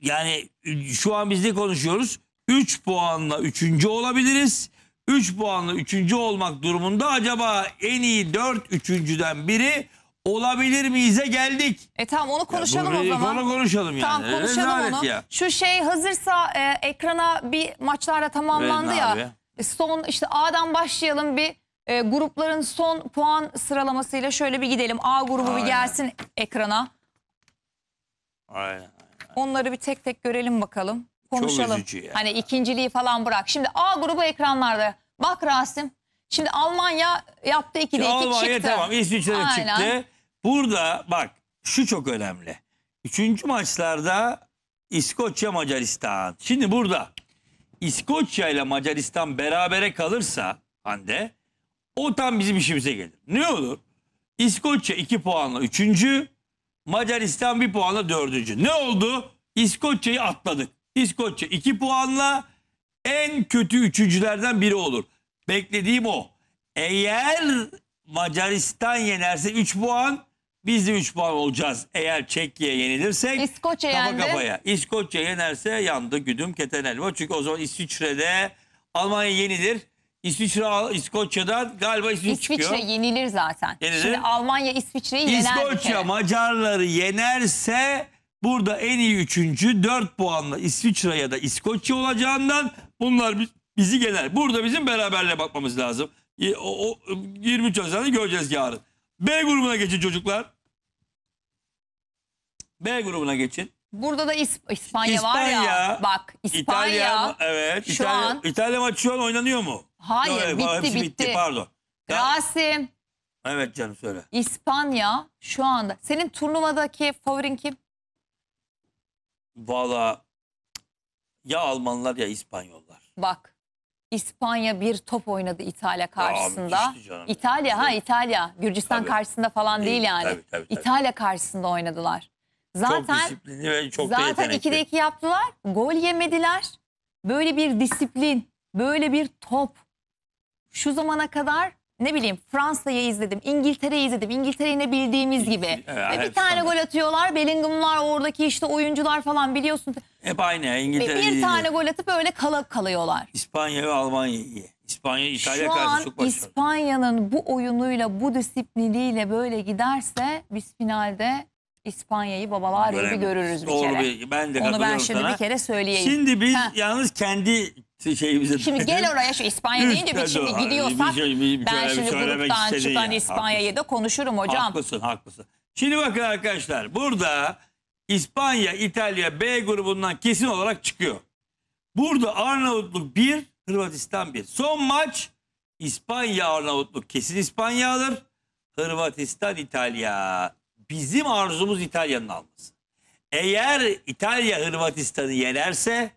yani şu an biz ne konuşuyoruz? 3 puanla 3. olabiliriz. 3 puanla 3. olmak durumunda acaba en iyi 4 3.den biri olabilir miyize geldik. E tamam onu konuşalım ya, o zaman. Onu konuşalım yani. Tamam konuşalım Rezalet onu. Ya. Şu şey hazırsa e, ekrana bir maçlarla tamamlandı Rezalet ya. Abi. E, son işte A'dan başlayalım bir e, grupların son puan sıralamasıyla şöyle bir gidelim. A grubu Aynen. bir gelsin ekrana. Aynen. Onları bir tek tek görelim bakalım. Konuşalım. Çok ya. Hani ikinciliği falan bırak. Şimdi A grubu ekranlarda. Bak Rasim. Şimdi Almanya yaptı 2'de 2 çıktı. Almanya tamam İsviçre de çıktı. Burada bak şu çok önemli. Üçüncü maçlarda İskoçya Macaristan. Şimdi burada İskoçya ile Macaristan berabere kalırsa Hande o tam bizim işimize gelir. Ne olur? İskoçya 2 puanla 3. Macaristan 1 puanla 4. Ne oldu? İskoçya'yı atladık. İskoçya 2 puanla en kötü üçüncülerden biri olur. Beklediğim o. Eğer Macaristan yenerse 3 puan biz de 3 puan olacağız. Eğer Çekki'ye yenilirsek İskoçya kafa yendi. kafaya. İskoçya yenerse yandı güdüm keten Çünkü o zaman İsviçre'de Almanya yenilir. İsviçre, İskoçya'dan galiba isim İsviçre çıkıyor. yenilir zaten. Yenilir. Şimdi Almanya İsviçre'yi yener. İskoçya Macarları yenerse burada en iyi üçüncü dört puanla İsviçre ya da İskoçya olacağından bunlar bizi gelir. Burada bizim beraberle bakmamız lazım. O, o, 23 Haziran'da göreceğiz yarın. B grubuna geçin çocuklar. B grubuna geçin. Burada da İsp İspanya, İspanya var ya. Bak İspanya. İtalya, evet. Şu İtalya, an. İtalya maçı şu an oynanıyor mu? Hayır Yok, bitti, bitti bitti. Pardon. Daha, Rasim. Evet canım söyle. İspanya şu anda. Senin turnuvadaki favorin kim? Valla ya Almanlar ya İspanyollar. Bak İspanya bir top oynadı İtalya karşısında. canım. İtalya ha İtalya. Gürcistan tabii. karşısında falan değil, değil yani. Tabii, tabii, tabii. İtalya karşısında oynadılar. Zaten, çok disiplinli ve çok zaten da Zaten yaptılar. Gol yemediler. Böyle bir disiplin, böyle bir top. Şu zamana kadar ne bileyim Fransa'yı izledim, İngiltere'yi izledim. İngiltere'yi ne bildiğimiz gibi. Evet, bir tane sanırım. gol atıyorlar. Bellingham'lar oradaki işte oyuncular falan biliyorsun. Hep aynı İngiltere. Bir, bir tane gol atıp öyle kalıp kalıyorlar. İspanya ve Almanya'yı. İspanya, İtalya Şu karşı çok İspanya'nın bu oyunuyla, bu disipliniyle böyle giderse biz finalde İspanya'yı babalar gibi görürüz bir Doğru kere. bir- ben de Onu ben şimdi sana. bir kere söyleyeyim. Şimdi biz Ha. yalnız kendi şeyimize... Şimdi gel oraya şu İspanya deyince bir şimdi Doğru. gidiyorsak Bir şey- bir- ben şöyle- şimdi gruptan istediğin çıkan İspanya'yı da konuşurum hocam. Haklısın haklısın. Şimdi bakın arkadaşlar burada İspanya, İtalya B grubundan kesin olarak çıkıyor. Burada Arnavutluk 1, Hırvatistan 1. Son maç İspanya Arnavutluk kesin İspanya alır. Hırvatistan İtalya bizim arzumuz İtalya'nın alması. Eğer İtalya Hırvatistan'ı yenerse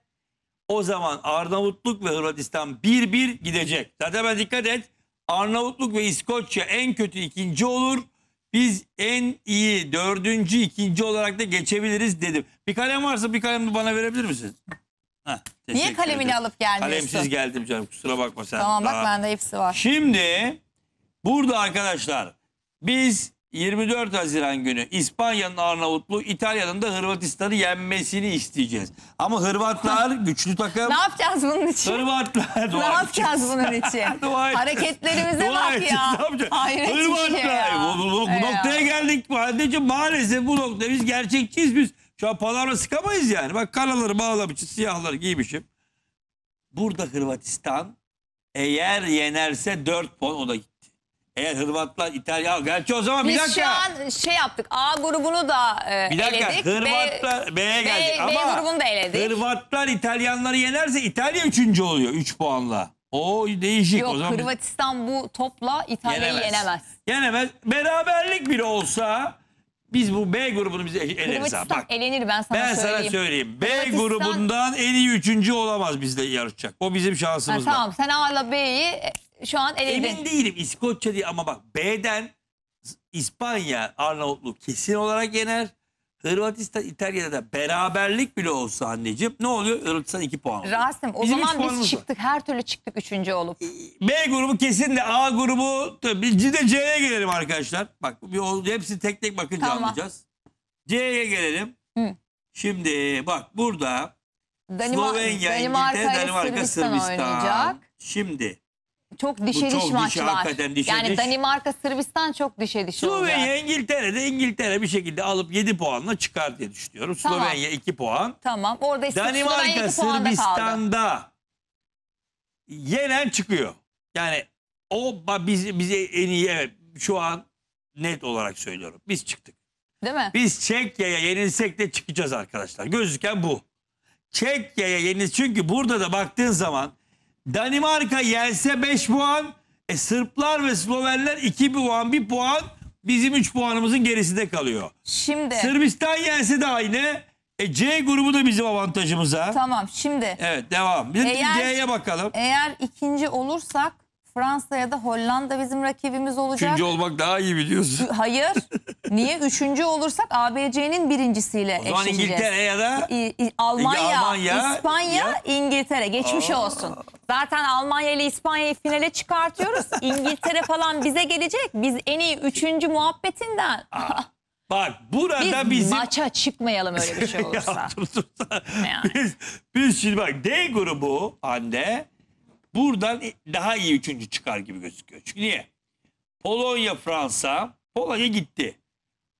o zaman Arnavutluk ve Hırvatistan 1-1 gidecek. Zaten ben dikkat et Arnavutluk ve İskoçya en kötü ikinci olur. Biz en iyi dördüncü ikinci olarak da geçebiliriz dedim. Bir kalem varsa bir kalem bana verebilir misin? Heh, Niye kalemini ederim. alıp gelmiyorsun? Kalemsiz geldim canım kusura bakma sen. Tamam bak daha. bende hepsi var. Şimdi burada arkadaşlar biz 24 Haziran günü İspanya'nın Arnavutlu, İtalya'nın da Hırvatistan'ı yenmesini isteyeceğiz. Ama Hırvatlar [LAUGHS] güçlü takım. Ne yapacağız bunun için? Hırvatlar. ne yapacağız bunun için? [LAUGHS] Hareketlerimize Dua bak ne ya. yapacağız? Şey Hırvatlar. ya. Bu, bu, bu, noktaya geldik. Anneciğim maalesef bu nokta biz gerçekçiyiz biz. Şu an palavra sıkamayız yani. Bak karaları bağlamışım, siyahları giymişim. Burada Hırvatistan eğer yenerse 4 puan o da eğer Hırvatlar, İtalya... Gerçi o zaman bir Biz dakika. şu an şey yaptık. A grubunu da e, bir dakika. eledik. Hırvatlar B'ye geldik. B, Ama grubunu da eledik. Hırvatlar İtalyanları yenerse İtalya üçüncü oluyor üç puanla. O değişik. Yok o zaman Hırvatistan bu topla İtalya'yı yenemez. yenemez. Beraberlik bile olsa biz bu B grubunu bize eleriz. Hırvatistan Bak, elenir ben sana ben söyleyeyim. Ben sana söyleyeyim. B Hırvatistan... grubundan en iyi üçüncü olamaz bizde yarışacak. O bizim şansımız. Ha, tamam sen A'la B'yi şu an elinde. Emin değilim İskoçya değil ama bak B'den İspanya, Arnavutluk kesin olarak yener. Hırvatistan, İtalya'da da beraberlik bile olsa anneciğim ne oluyor? Hırvatistan 2 puan oluyor. Rasim o Bizim zaman biz çıktık var. her türlü çıktık 3. olup. E, B grubu kesin de A grubu biz de C'ye gelelim arkadaşlar. Bak bir, hepsi tek tek bakınca tamam. anlayacağız. C'ye gelelim. Hı. Şimdi bak burada Danima Slovenya, Danimarka, İngiltere, Danimarka, Sırbistan. Sırbistan. Oynayacak. Şimdi çok dişe diş çok dişi, maçlar. dişe yani diş. Danimarka Sırbistan çok dişe diş oldu. Slovenya İngiltere'de İngiltere bir şekilde alıp 7 puanla çıkar diye düşünüyorum. Tamam. Slovenya 2 puan. Tamam. Orada ise Danimarka Sırbistan'da yenen çıkıyor. Yani o bizi bize en iyi evet şu an net olarak söylüyorum. Biz çıktık. Değil mi? Biz Çekya'ya yenilsek de çıkacağız arkadaşlar. Gözüken bu. Çekya'ya yenil çünkü burada da baktığın zaman Danimarka yense 5 puan. E Sırplar ve Slovenler 2 puan 1 puan. Bizim 3 puanımızın gerisinde kalıyor. Şimdi. Sırbistan yense de aynı. E C grubu da bizim avantajımıza. Tamam şimdi. Evet devam. Bir C'ye bakalım. Eğer ikinci olursak Fransa ya da Hollanda bizim rakibimiz olacak. Üçüncü olmak daha iyi biliyorsun. Hayır. Niye? Üçüncü olursak ABC'nin birincisiyle O zaman eşleşeceğiz. İngiltere ya da İ- İ- Almanya, Almanya, İspanya, ya- İngiltere. Geçmiş olsun. Zaten Almanya ile İspanya'yı finale çıkartıyoruz. [LAUGHS] İngiltere falan bize gelecek. Biz en iyi üçüncü muhabbetinden. Aa, bak burada biz bizim... maça çıkmayalım öyle bir şey [LAUGHS] olursa. Yani. Biz, biz şimdi bak D grubu anne buradan daha iyi üçüncü çıkar gibi gözüküyor. Çünkü niye? Polonya, Fransa, Polonya gitti.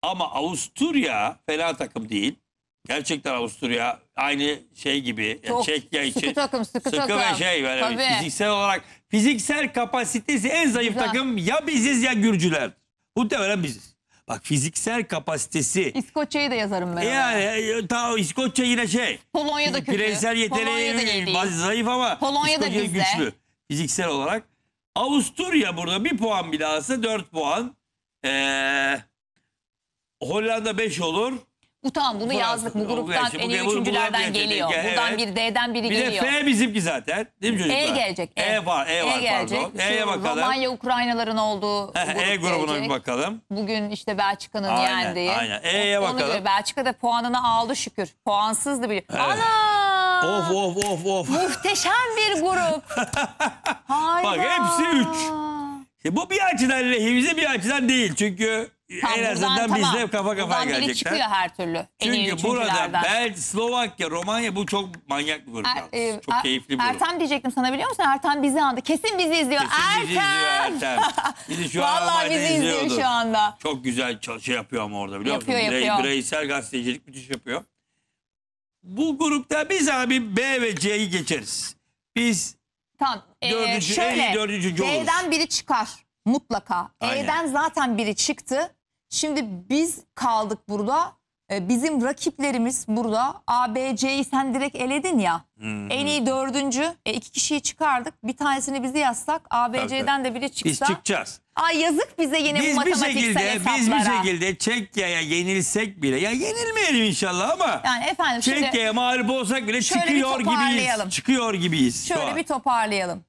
Ama Avusturya fena takım değil. Gerçekten Avusturya aynı şey gibi Çok Çekya şey, sıkı şey, takım, sıkı takım. ve şey böyle Tabii. fiziksel olarak fiziksel kapasitesi en zayıf Güzel. takım ya biziz ya Gürcüler. Bu devre biziz. Bak fiziksel kapasitesi İskoçya'yı da yazarım ben. Yani Yani e, ta İskoçya yine şey. Polonya da kötü. Bireysel yeteneği bazı zayıf ama Polonya da İskoçya bizde. güçlü. Fiziksel olarak. Avusturya burada bir puan bir daha alsa dört puan. Ee, Hollanda beş olur. Bu tamam bunu yazdık. Bu gruptan en iyi üçüncülerden geliyor. Buradan bir D'den biri geliyor. Bir de F bizimki zaten. Değil mi e çocuklar? E gelecek. E, var. E, e, var gelecek. pardon. E'ye bakalım. Romanya Ukraynaların olduğu grup E grubuna bir bakalım. Bugün işte Belçika'nın yendiği. Aynen. E'ye bakalım. Belçika da puanını aldı şükür. Puansızdı bir. Evet. Ana! Of of of of. Muhteşem bir grup. Hayda. [LAUGHS] Bak hepsi 3. İşte bu bir açıdan lehimize bir açıdan değil. Çünkü Tam en buradan azından tamam. bizde kafa kafaya Buradan biri gelecekler. çıkıyor her türlü. Çünkü burada üçüncülerden. Bel, Slovakya, Romanya bu çok manyak bir grup. Er- e, çok Er- keyifli bir grup. Ertem diyecektim sana biliyor musun? Ertan bizi andı. Kesin bizi izliyor. Kesin bizi izliyor Ertan. Bizi şu [LAUGHS] Vallahi Almanya'da bizi izliyor şu anda. Çok güzel ç- şey yapıyor ama orada biliyor Yapıyor, musun? Birey- yapıyor. Bireysel gazetecilik müthiş yapıyor. Bu grupta biz abi B ve C'yi geçeriz. Biz Tamam. Dördüncü, en şöyle iyi dördüncü olur. B'den biri çıkar mutlaka. Aynen. E'den zaten biri çıktı. Şimdi biz kaldık burada. Ee, Bizim rakiplerimiz burada. A, B, C'yi sen direkt eledin ya. Hı En iyi dördüncü. E, iki kişiyi çıkardık. Bir tanesini bizi yazsak. A, B, C'den de biri çıksa. Biz çıkacağız. Ay yazık bize yine biz bu bir matematiksel şekilde, hesaplara. Biz bir şekilde Çekya'ya yenilsek bile, ya yenilmeyelim inşallah ama Yani efendim Çekya'ya mağlup olsak bile çıkıyor gibiyiz. Çıkıyor gibiyiz. şöyle bir toparlayalım.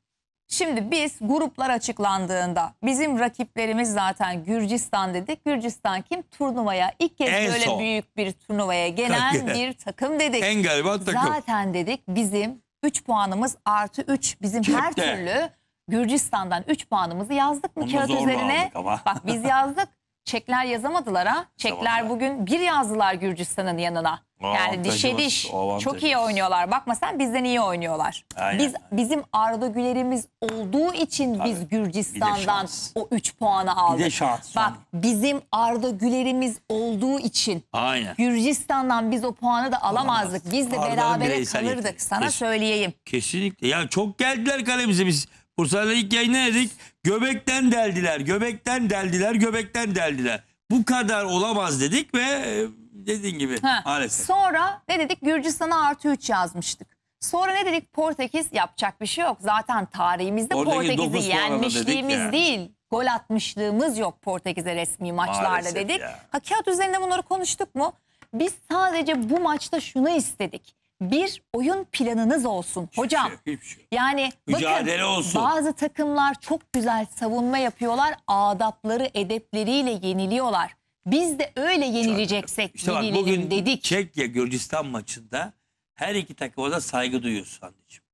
Şimdi biz gruplar açıklandığında bizim rakiplerimiz zaten Gürcistan dedik. Gürcistan kim? Turnuvaya ilk kez En böyle son. büyük bir turnuvaya gelen bir takım dedik. En galiba takım. Zaten dedik bizim 3 puanımız artı 3 bizim her türlü Gürcistan'dan 3 puanımızı yazdık mı Onu kağıt üzerine? Bak biz yazdık. Çekler yazamadılar ha. Çekler Yazamadılar. bugün bir yazdılar Gürcistan'ın yanına. yani avantajımız, dişe diş. Çok iyi oynuyorlar. Bakma sen bizden iyi oynuyorlar. Aynen. Biz bizim Arda Güler'imiz olduğu için Tabii. biz Gürcistan'dan o 3 puanı aldık. şans. Bak bizim Arda Güler'imiz olduğu için Aynen. Gürcistan'dan biz o puanı da alamazdık. Biz de Arda'nın berabere kalırdık. Sana Kesin. söyleyeyim. Kesinlikle. Ya çok geldiler kalemize biz. Bursa'yla ilk yayın ne dedik? Göbekten deldiler, göbekten deldiler, göbekten deldiler. Bu kadar olamaz dedik ve e, dediğin gibi ha. maalesef. Sonra ne dedik? Gürcistan'a artı 3 yazmıştık. Sonra ne dedik? Portekiz yapacak bir şey yok. Zaten tarihimizde Portekiz'i yenmişliğimiz değil. Gol atmışlığımız yok Portekiz'e resmi maçlarda Maalesef dedik. Ya. Hakikat üzerinde bunları konuştuk mu? Biz sadece bu maçta şunu istedik bir oyun planınız olsun. Hiçbir Hocam şey, hiçbir şey. yani Mücadele bakın olsun. bazı takımlar çok güzel savunma yapıyorlar. Adapları, edepleriyle yeniliyorlar. Biz de öyle yenileceksek İşte yenilelim bugün dedik. Çekya Gürcistan maçında her iki takıma da saygı duyuyorsun anneciğim.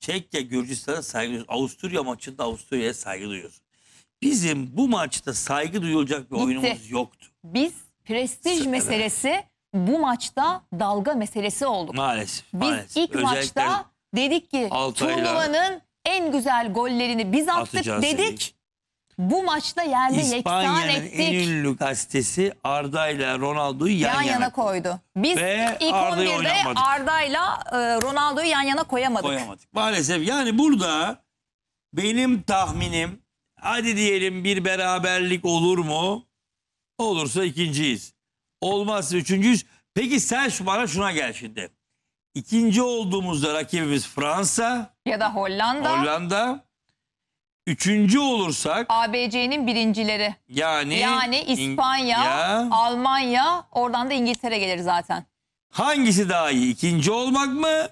Çekya Gürcistan'a saygı duyuyorsun. Avusturya maçında Avusturya'ya saygı duyuyorsun. Bizim bu maçta saygı duyulacak bir Gitti. oyunumuz yoktu. Biz prestij meselesi bu maçta dalga meselesi oldu. Maalesef. Biz maalesef. ilk Özellikle maçta dedik ki turnuvanın en güzel gollerini biz attık dedik. Dedik. Bu maçta yerde yeksan İspanya'nın ettik. en ünlü gazetesi Arda ile Ronaldo'yu yan, Yan yana, koydu. Biz Ve ilk Arda 11'de oynatmadık. Arda'yla e, Ronaldo'yu yan yana koyamadık. koyamadık. Maalesef yani burada benim tahminim hadi diyelim bir beraberlik olur mu? Olursa ikinciyiz. Olmaz üçüncüyüz. Peki sen şu bana şuna gel şimdi. İkinci olduğumuzda rakibimiz Fransa, Ya da Hollanda, Hollanda. Üçüncü olursak ABC'nin birincileri. yani Yani İspanya, Ya. Almanya, oradan da İngiltere gelir zaten. hangisi daha iyi? İkinci olmak mı?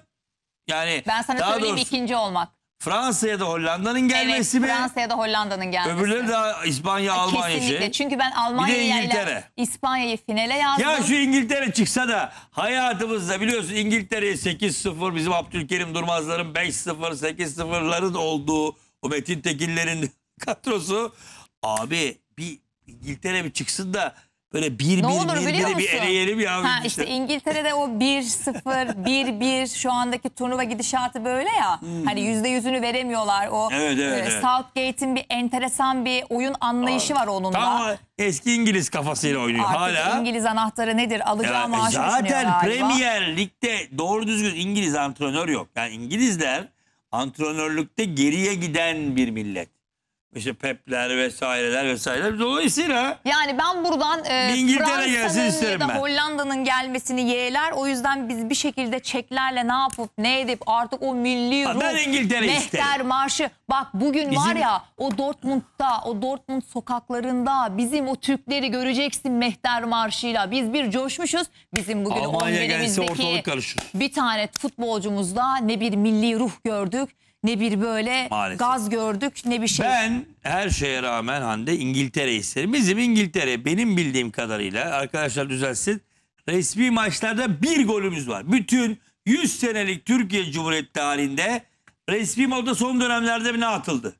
Yani Ben sana söyleyeyim doğrusu- ikinci olmak. Fransa'ya da Hollanda'nın gelmesi evet, mi? Fransa'ya da Hollanda'nın gelmesi. Öbürleri de İspanya, e, Almanya şey. Kesinlikle. şey. Çünkü ben Almanya ile İspanya'yı finale yazdım. Ya şu İngiltere çıksa da hayatımızda biliyorsun İngiltere 8-0 bizim Abdülkerim Durmazların 5-0, 8-0'ların olduğu o Metin Tekinler'in [LAUGHS] kadrosu. Abi bir İngiltere bir çıksın da Böyle bir bir olur, bir biri bir eleyelim ya. Ha, işte İngiltere'de o 1-0, 1-1 [LAUGHS] şu andaki turnuva gidişatı böyle ya. Hmm. Hani yüzde yüzünü veremiyorlar. O evet, evet, e, Southgate'in bir enteresan bir oyun anlayışı Abi, var onun da. eski İngiliz kafasıyla oynuyor Artık hala. İngiliz anahtarı nedir? Alacağı evet, maaşı Zaten Premier Lig'de doğru düzgün İngiliz antrenör yok. Yani İngilizler antrenörlükte geriye giden bir millet işte Pep'ler vesaireler vesaireler. Dolayısıyla Yani ben buradan e, İngiltere gelsin Fransa'nın isterim ben. Hollanda'nın gelmesini yeğler. O yüzden biz bir şekilde Çeklerle ne yapıp ne edip artık o milli Ha, ruh, ben İngiltere mehter isterim. marşı. Bak bugün var ya o Dortmund'da, o Dortmund sokaklarında bizim o Türkleri göreceksin mehter marşıyla. Biz bir coşmuşuz. Bizim bugün Almanya gelse 11'imizdeki ortalık bir tane futbolcumuzda ne bir milli ruh gördük ne bir böyle Maalesef. gaz gördük ne bir şey. Ben her şeye rağmen Hande İngiltere isterim. Bizim İngiltere benim bildiğim kadarıyla arkadaşlar düzelsin. Resmi maçlarda bir golümüz var. Bütün 100 senelik Türkiye Cumhuriyeti tarihinde resmi modda son dönemlerde ne atıldı?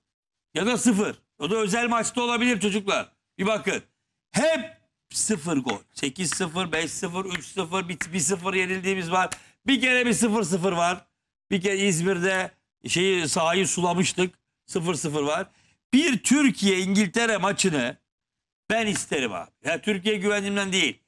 Ya da sıfır. O da özel maçta olabilir çocuklar. Bir bakın. Hep sıfır gol. 8-0, 5-0, 3-0, 1-0 yenildiğimiz var. Bir kere bir 0-0 var. Bir kere İzmir'de şeyi sahayı sulamıştık. 0-0 var. Bir Türkiye İngiltere maçını ben isterim abi. Ya Türkiye güvenimden değil.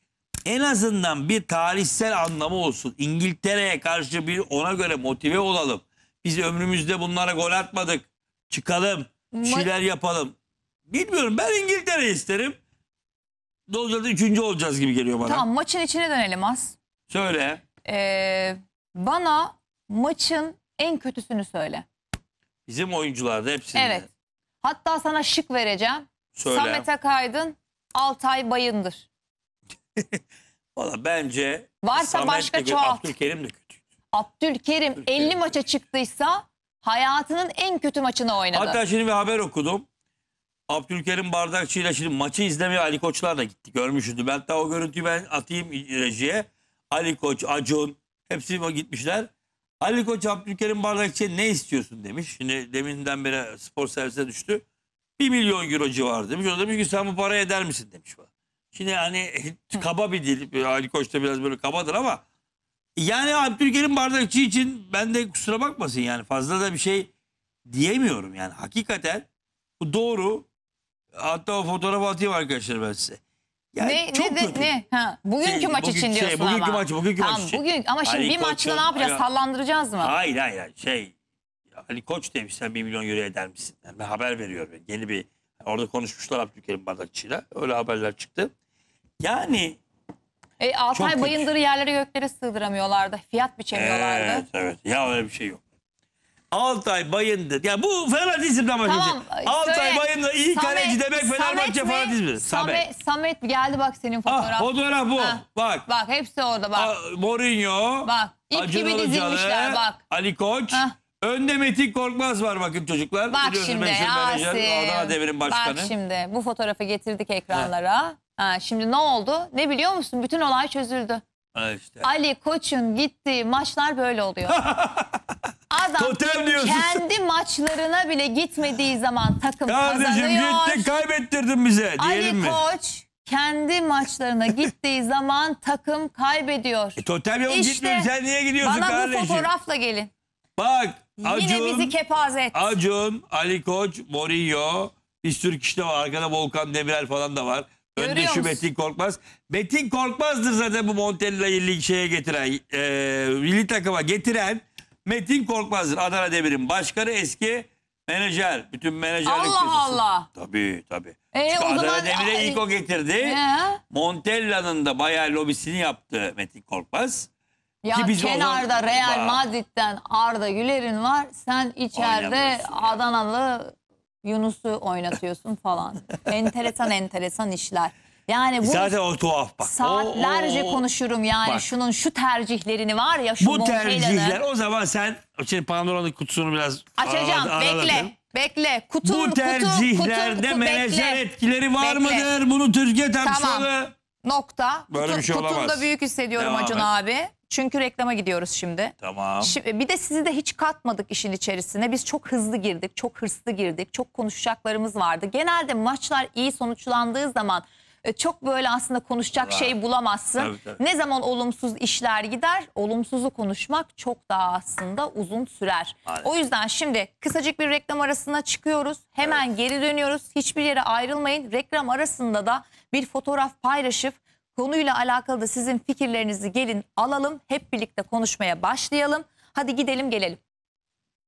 En azından bir tarihsel anlamı olsun. İngiltere'ye karşı bir ona göre motive olalım. Biz ömrümüzde bunlara gol atmadık. Çıkalım. Bir şeyler yapalım. Bilmiyorum ben İngiltere isterim. Dolayısıyla üçüncü olacağız gibi geliyor bana. Tamam maçın içine dönelim az. Söyle. Ee, bana maçın en kötüsünü söyle. Bizim oyuncularda hepsini. Evet. Hatta sana şık vereceğim. Söyle. Samet Akaydın, Altay Bayındır. [LAUGHS] Valla bence Varsa Samet başka de çoğalt. Abdülkerim de kötü. Abdülkerim, 50 maça çıktıysa hayatının en kötü maçını oynadı. Hatta şimdi bir haber okudum. Abdülkerim Bardakçı ile şimdi maçı izlemeye Ali Koçlar da gitti. Görmüşüzdü. Ben hatta o görüntüyü ben atayım rejiye. Ali Koç, Acun hepsi gitmişler. Ali Koç Abdülkerim Bardakçı ne istiyorsun demiş. Şimdi deminden beri spor servise düştü. 1 milyon euro civarı demiş. O demiş ki sen bu paraya eder misin demiş bana. Şimdi hani [LAUGHS] kaba bir dil. Ali Koç da biraz böyle kabadır ama yani Abdülkerim Bardakçı için ben de kusura bakmasın yani fazla da bir şey diyemiyorum yani. Hakikaten bu doğru. Hatta o fotoğrafı atayım arkadaşlar ben size. Yani ne, çok ne, kötü. ne? Ha, bugünkü Şey, maç bugün- için şey, bugünkü ama. maç, bugünkü maç için. Bugün, ama şimdi Ali bir maçta ne yapacağız? Hayır. Sallandıracağız mı? Hayır hayır şey Ali Koç demiş sen 1 milyon euro eder misin? Yani bir haber veriyorum Yeni bir orada konuşmuşlar Abdülkerim Bardakçı'yla. Öyle haberler çıktı. Yani E, Altay Bayındır'ı yerlere göklere sığdıramıyorlardı. Fiyat biçemiyorlardı. evet evet ya öyle bir şey yok. Altay Bayındır. Ya bu fanatizmden başlıyor. Şey. Tamam, e, söyle. Altay Bayındır iyi Samet- kaleci demek Samet Fenerbahçe mi? fanatizmi. Samet. Samet, Samet geldi bak senin ah, fotoğraf. Ah, fotoğraf bu. Ha. Bak. Bak hepsi orada bak. Ah, Mourinho. Bak, ip Acun gibi Ilıcalı, dizilmişler, bak. Ali Koç. Hah. Önde Metin Korkmaz var bakın çocuklar. Bak şimdi meşhur menajer, başkanı. Bak şimdi bu fotoğrafı getirdik ekranlara. Ha, şimdi ne oldu? Ne biliyor musun? Bütün olay çözüldü. Ha işte. Ali Koç'un gittiği maçlar böyle oluyor. [LAUGHS] Adam Totem diyorsun. kendi maçlarına bile gitmediği zaman takım Kardeşim kazanıyor. Kardeşim gitti kaybettirdin bize diyelim Ali mi? Ali Koç kendi maçlarına gittiği zaman takım kaybediyor. E, totem yapıp işte, gitmiyorum sen niye gidiyorsun bana kardeşim? Bana bu fotoğrafla gelin. Bak Acun, Yine bizi kepaze etti. Acun, Ali Koç, Mourinho, bir sürü kişi de var. Arkada Volkan Demirel falan da var. Önde şu Metin Korkmaz. Metin Korkmaz'dır zaten bu Montella'yı lig şeye getiren, e, milli takıma getiren Metin Korkmaz'dır Adana Demir'in başkanı eski menajer. Bütün menajerlik Allah piyasası. Allah. Tabii tabii. Ee, Çünkü o Adana Demir'e ilk o getirdi. Ee? Montella'nın da bayağı lobisini yaptı Metin Korkmaz. Ya Ki biz kenarda zaman- Real Aa. Madrid'den Arda Güler'in var. Sen içeride Adanalı Yunus'u oynatıyorsun falan. [LAUGHS] enteresan enteresan işler. Yani bu Zaten o tuhaf bak. saatlerce O- o- o- konuşurum yani Bak. şunun şu tercihlerini var ya şu Bu tercihler o zaman sen şimdi Pandora'nın kutusunu biraz Açacağım arala- araladın. bekle. Bekle. Kutum, Bu kutum, tercihlerde kutum, ku- menajer bekle. etkileri var Bekle. mıdır? Bunu Türkiye tartışmalı. Nokta. Böyle Kutu- bir şey olamaz. Kutumda büyük hissediyorum Devam Acun et. abi. Çünkü reklama gidiyoruz şimdi. Tamam. Şimdi bir de sizi de hiç katmadık işin içerisine. Biz çok hızlı girdik, çok hırslı girdik, çok konuşacaklarımız vardı. Genelde maçlar iyi sonuçlandığı zaman e, çok böyle aslında konuşacak Var. şey bulamazsın. Tabii, tabii. Ne zaman olumsuz işler gider, olumsuzu konuşmak çok daha aslında uzun sürer. Aynen. O yüzden şimdi kısacık bir reklam arasına çıkıyoruz. Hemen evet. geri dönüyoruz. Hiçbir yere ayrılmayın. Reklam arasında da bir fotoğraf paylaşıp konuyla alakalı da sizin fikirlerinizi gelin alalım. Hep birlikte konuşmaya başlayalım. Hadi gidelim gelelim.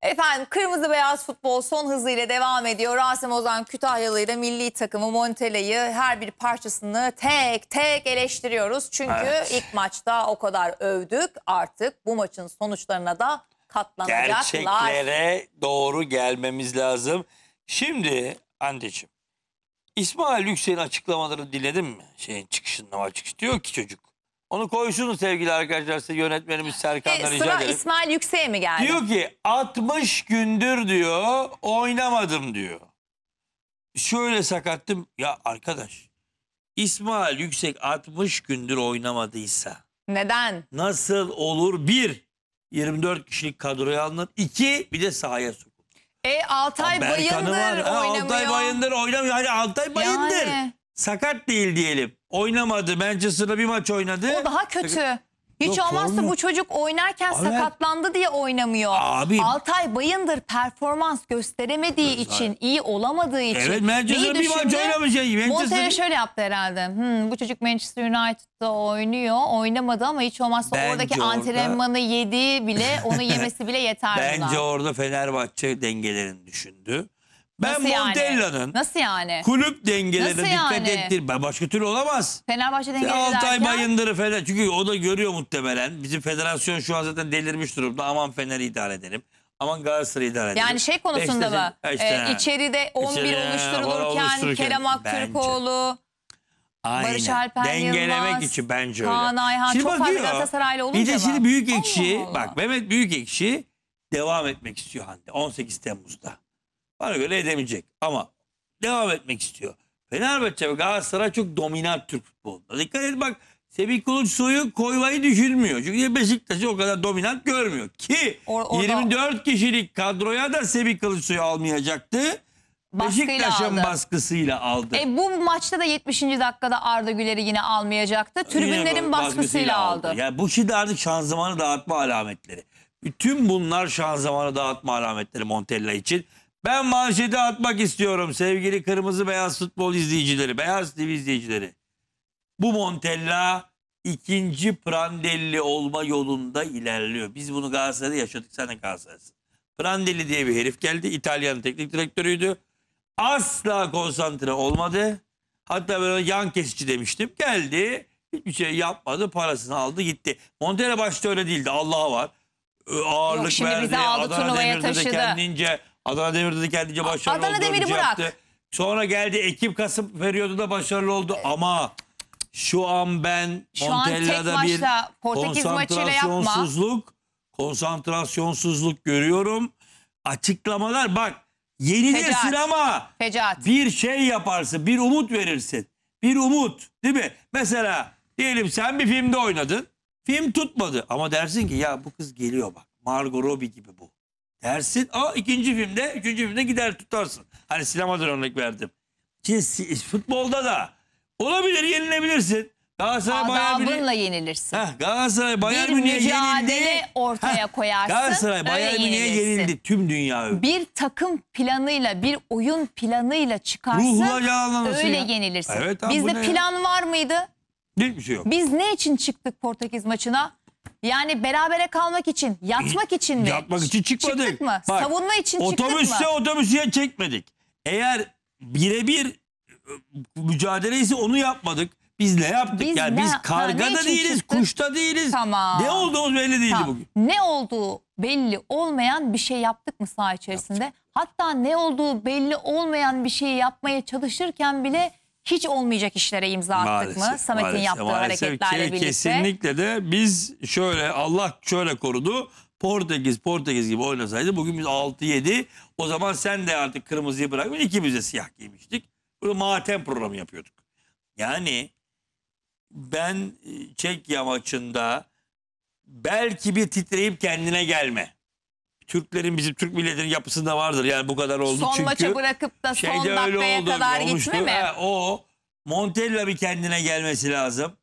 Efendim kırmızı beyaz futbol son hızıyla devam ediyor. Rasim Ozan Kütahyalı ile milli takımı Montele'yi her bir parçasını tek tek eleştiriyoruz. Çünkü Evet. ilk maçta o kadar övdük artık bu maçın sonuçlarına da katlanacaklar. Gerçeklere doğru gelmemiz lazım. Şimdi anneciğim İsmail Yüksel'in açıklamaları diledim mi? Şeyin çıkışında var çıkış diyor ki çocuk. Onu koysunuz sevgili arkadaşlar size yönetmenimiz Serkan'dan E, rica sıra ederim. İsmail Yüksek'e mi geldi? Diyor ki 60 gündür diyor oynamadım diyor. Şöyle sakattım. Ya arkadaş İsmail Yüksek 60 gündür oynamadıysa Neden? nasıl olur? Bir, 24 kişilik kadroya alınır. iki bir de sahaya sokulur. E Altay Bayındır Ha, oynamıyor. Altay Bayındır oynamıyor. Hani Altay Bayındır. Yani sakat değil diyelim. Oynamadı. Manchester'da bir maç oynadı. O daha kötü. Hiç Yok, olmazsa bu çocuk oynarken Evet. sakatlandı diye oynamıyor. Abi- Altay Bayındır performans gösteremediği için, iyi olamadığı için. Evet, Manchester'da neyi bir maç oynamayacak. oynamış ya. Manchester- şöyle yaptı herhalde. Hmm, bu çocuk Manchester United'da oynuyor. Oynamadı ama hiç olmazsa Bence oradaki orada- antrenmanı yedi bile, onu yemesi bile [LAUGHS] yeterli. Bence orada Fenerbahçe dengelerini düşündü. Ben Nasıl yani? Nasıl yani? kulüp dengelerine Nasıl dikkat yani? ettir. başka türlü olamaz. Fenerbahçe dengeleri Altay Bayındır'ı Fener. Çünkü o da görüyor muhtemelen. Bizim federasyon şu an zaten delirmiş durumda. Aman Fener'i idare edelim. Aman Galatasaray'ı idare edelim. Yani şey konusunda Beşiktaş'ı- mı? Beşiktaş'ı- Ee, 11 İçeri- oluştururken Kerem Aktürkoğlu, Aynen. Barış Alper Dengelemek Yılmaz, için bence öyle. Kaan Ayhan Şimdi çok fazla bakıyor, Galatasaraylı olunca Bir de şimdi büyük ekşi Allah Allah. bak Mehmet büyük ekşi devam etmek istiyor Hande 18 Temmuz'da. Bana göre edemeyecek ama devam etmek istiyor. Fenerbahçe ve Galatasaray çok dominant Türk futbolunda. Dikkat et bak Semih Kılıçsoy'u koymayı düşünmüyor. Çünkü Beşiktaş'ı o kadar dominant görmüyor. Ki Or orada... 24 kişilik kadroya da Semih Kılıçsoy'u almayacaktı. Beşiktaş'ın baskısıyla aldı. E, bu maçta da 70. dakikada Arda Güler'i yine almayacaktı. Tribünlerin yine baskısıyla, baskısıyla aldı. aldı. Yani bu şimdi artık şanzımanı dağıtma alametleri. Bütün bunlar şanzımanı dağıtma alametleri Montella için. Ben manşeti atmak istiyorum sevgili kırmızı beyaz futbol izleyicileri, beyaz TV izleyicileri. Bu Montella ikinci Prandelli olma yolunda ilerliyor. Biz bunu Galatasaray'da yaşadık. Sen de Galatasaray'sın. Prandelli diye bir herif geldi. İtalyan teknik direktörüydü. Asla konsantre olmadı. Hatta böyle yan kesici demiştim. Geldi. Hiçbir şey yapmadı. Parasını aldı gitti. Montella başta öyle değildi. Allah'a var. Ağırlık Yok, şimdi verdi. bizi aldı Adana turnuvaya taşıdı. kendince Adana Demir'de de kendince başarılı Adana oldu. Demir'i oyuncu bırak. yaptı. Sonra geldi ekip Ekim veriyordu da başarılı oldu ama şu an ben Şu an tek Montella'da bir konsantrasyonsuzluk konsantrasyonsuzluk görüyorum. Açıklamalar bak yenilirsin Fecaat. ama Fecaat. bir şey yaparsın, bir umut verirsin. Bir umut değil mi? Mesela diyelim sen bir filmde oynadın. Film tutmadı ama dersin ki ya bu kız geliyor bak. Margot Robbie gibi Dersin. Aa ikinci filmde, üçüncü filmde gider tutarsın. Hani sinemadan örnek verdim. Şimdi futbolda da olabilir yenilebilirsin. Galatasaray Bayern Münih. yenilirsin. Heh, Galatasaray Bayern Münih'e yenildi. Bir mücadele ortaya Heh, koyarsın. Galatasaray Bayern Münih'e yenildi tüm dünya. Bir takım planıyla, bir oyun planıyla çıkarsın. Ruhla Öyle ya. yenilirsin. Evet, abi, Bizde plan ya? var mıydı? Hiçbir şey yok. Biz ne için çıktık Portekiz maçına? Yani berabere kalmak için, yatmak için mi? Yatmak için çıkmadık. Çıktık mı? Bak, Savunma için otobüsse, çıktık mı? Otobüse otobüse çekmedik. Eğer birebir e, mücadele ise onu yapmadık. Biz ne yaptık? Biz yani ne, biz karga ha, da değiliz, çıktık? kuşta değiliz. Tamam. Ne olduğumuz belli değildi tamam. bugün. Ne olduğu belli olmayan bir şey yaptık mı saha içerisinde? Yaptık. Hatta ne olduğu belli olmayan bir şeyi yapmaya çalışırken bile hiç olmayacak işlere imza attık maalesef, mı? Samet'in yaptığı maalesef hareketlerle ki, birlikte. Kesinlikle de biz şöyle Allah şöyle korudu. Portekiz Portekiz gibi oynasaydı bugün biz 6-7 o zaman sen de artık kırmızıyı bırakma ikimiz de siyah giymiştik. Bunu matem programı yapıyorduk. Yani ben e, Çek yamaçında belki bir titreyip kendine gelme. Türklerin bizim Türk milletinin yapısında vardır. Yani bu kadar oldu son çünkü. Son maça bırakıp da şey son dakikaya oldu, kadar olmuştu. gitme mi? Ha, o Montella bir kendine gelmesi lazım.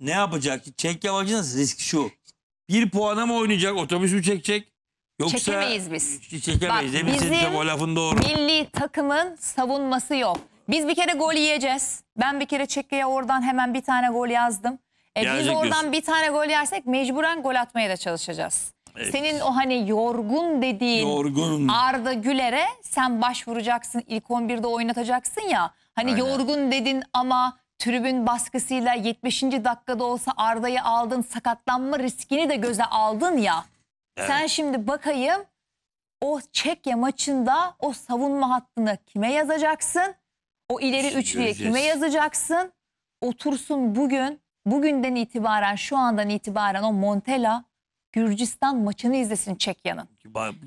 Ne yapacak? Çek nasıl? risk şu. Bir puana mı oynayacak? Otobüs mü çekecek? Yoksa çekemeyiz biz. Çekemeyiz. Bak, bizim de, lafın doğru. milli takımın savunması yok. Biz bir kere gol yiyeceğiz. Ben bir kere Çekya'ya oradan hemen bir tane gol yazdım. E, biz oradan diyorsun. bir tane gol yersek mecburen gol atmaya da çalışacağız. Senin o hani yorgun dediğin Yorgun. Arda Güler'e sen başvuracaksın ilk 11'de oynatacaksın ya. Hani Aynen. yorgun dedin ama tribün baskısıyla 70. dakikada olsa Arda'yı aldın sakatlanma riskini de göze aldın ya. Evet. Sen şimdi bakayım o Çekya maçında o savunma hattını kime yazacaksın? O ileri Şimdi üçlüye kime yazacaksın? Otursun bugün, bugünden itibaren, şu andan itibaren o Montella Gürcistan maçını izlesin Çekya'nın.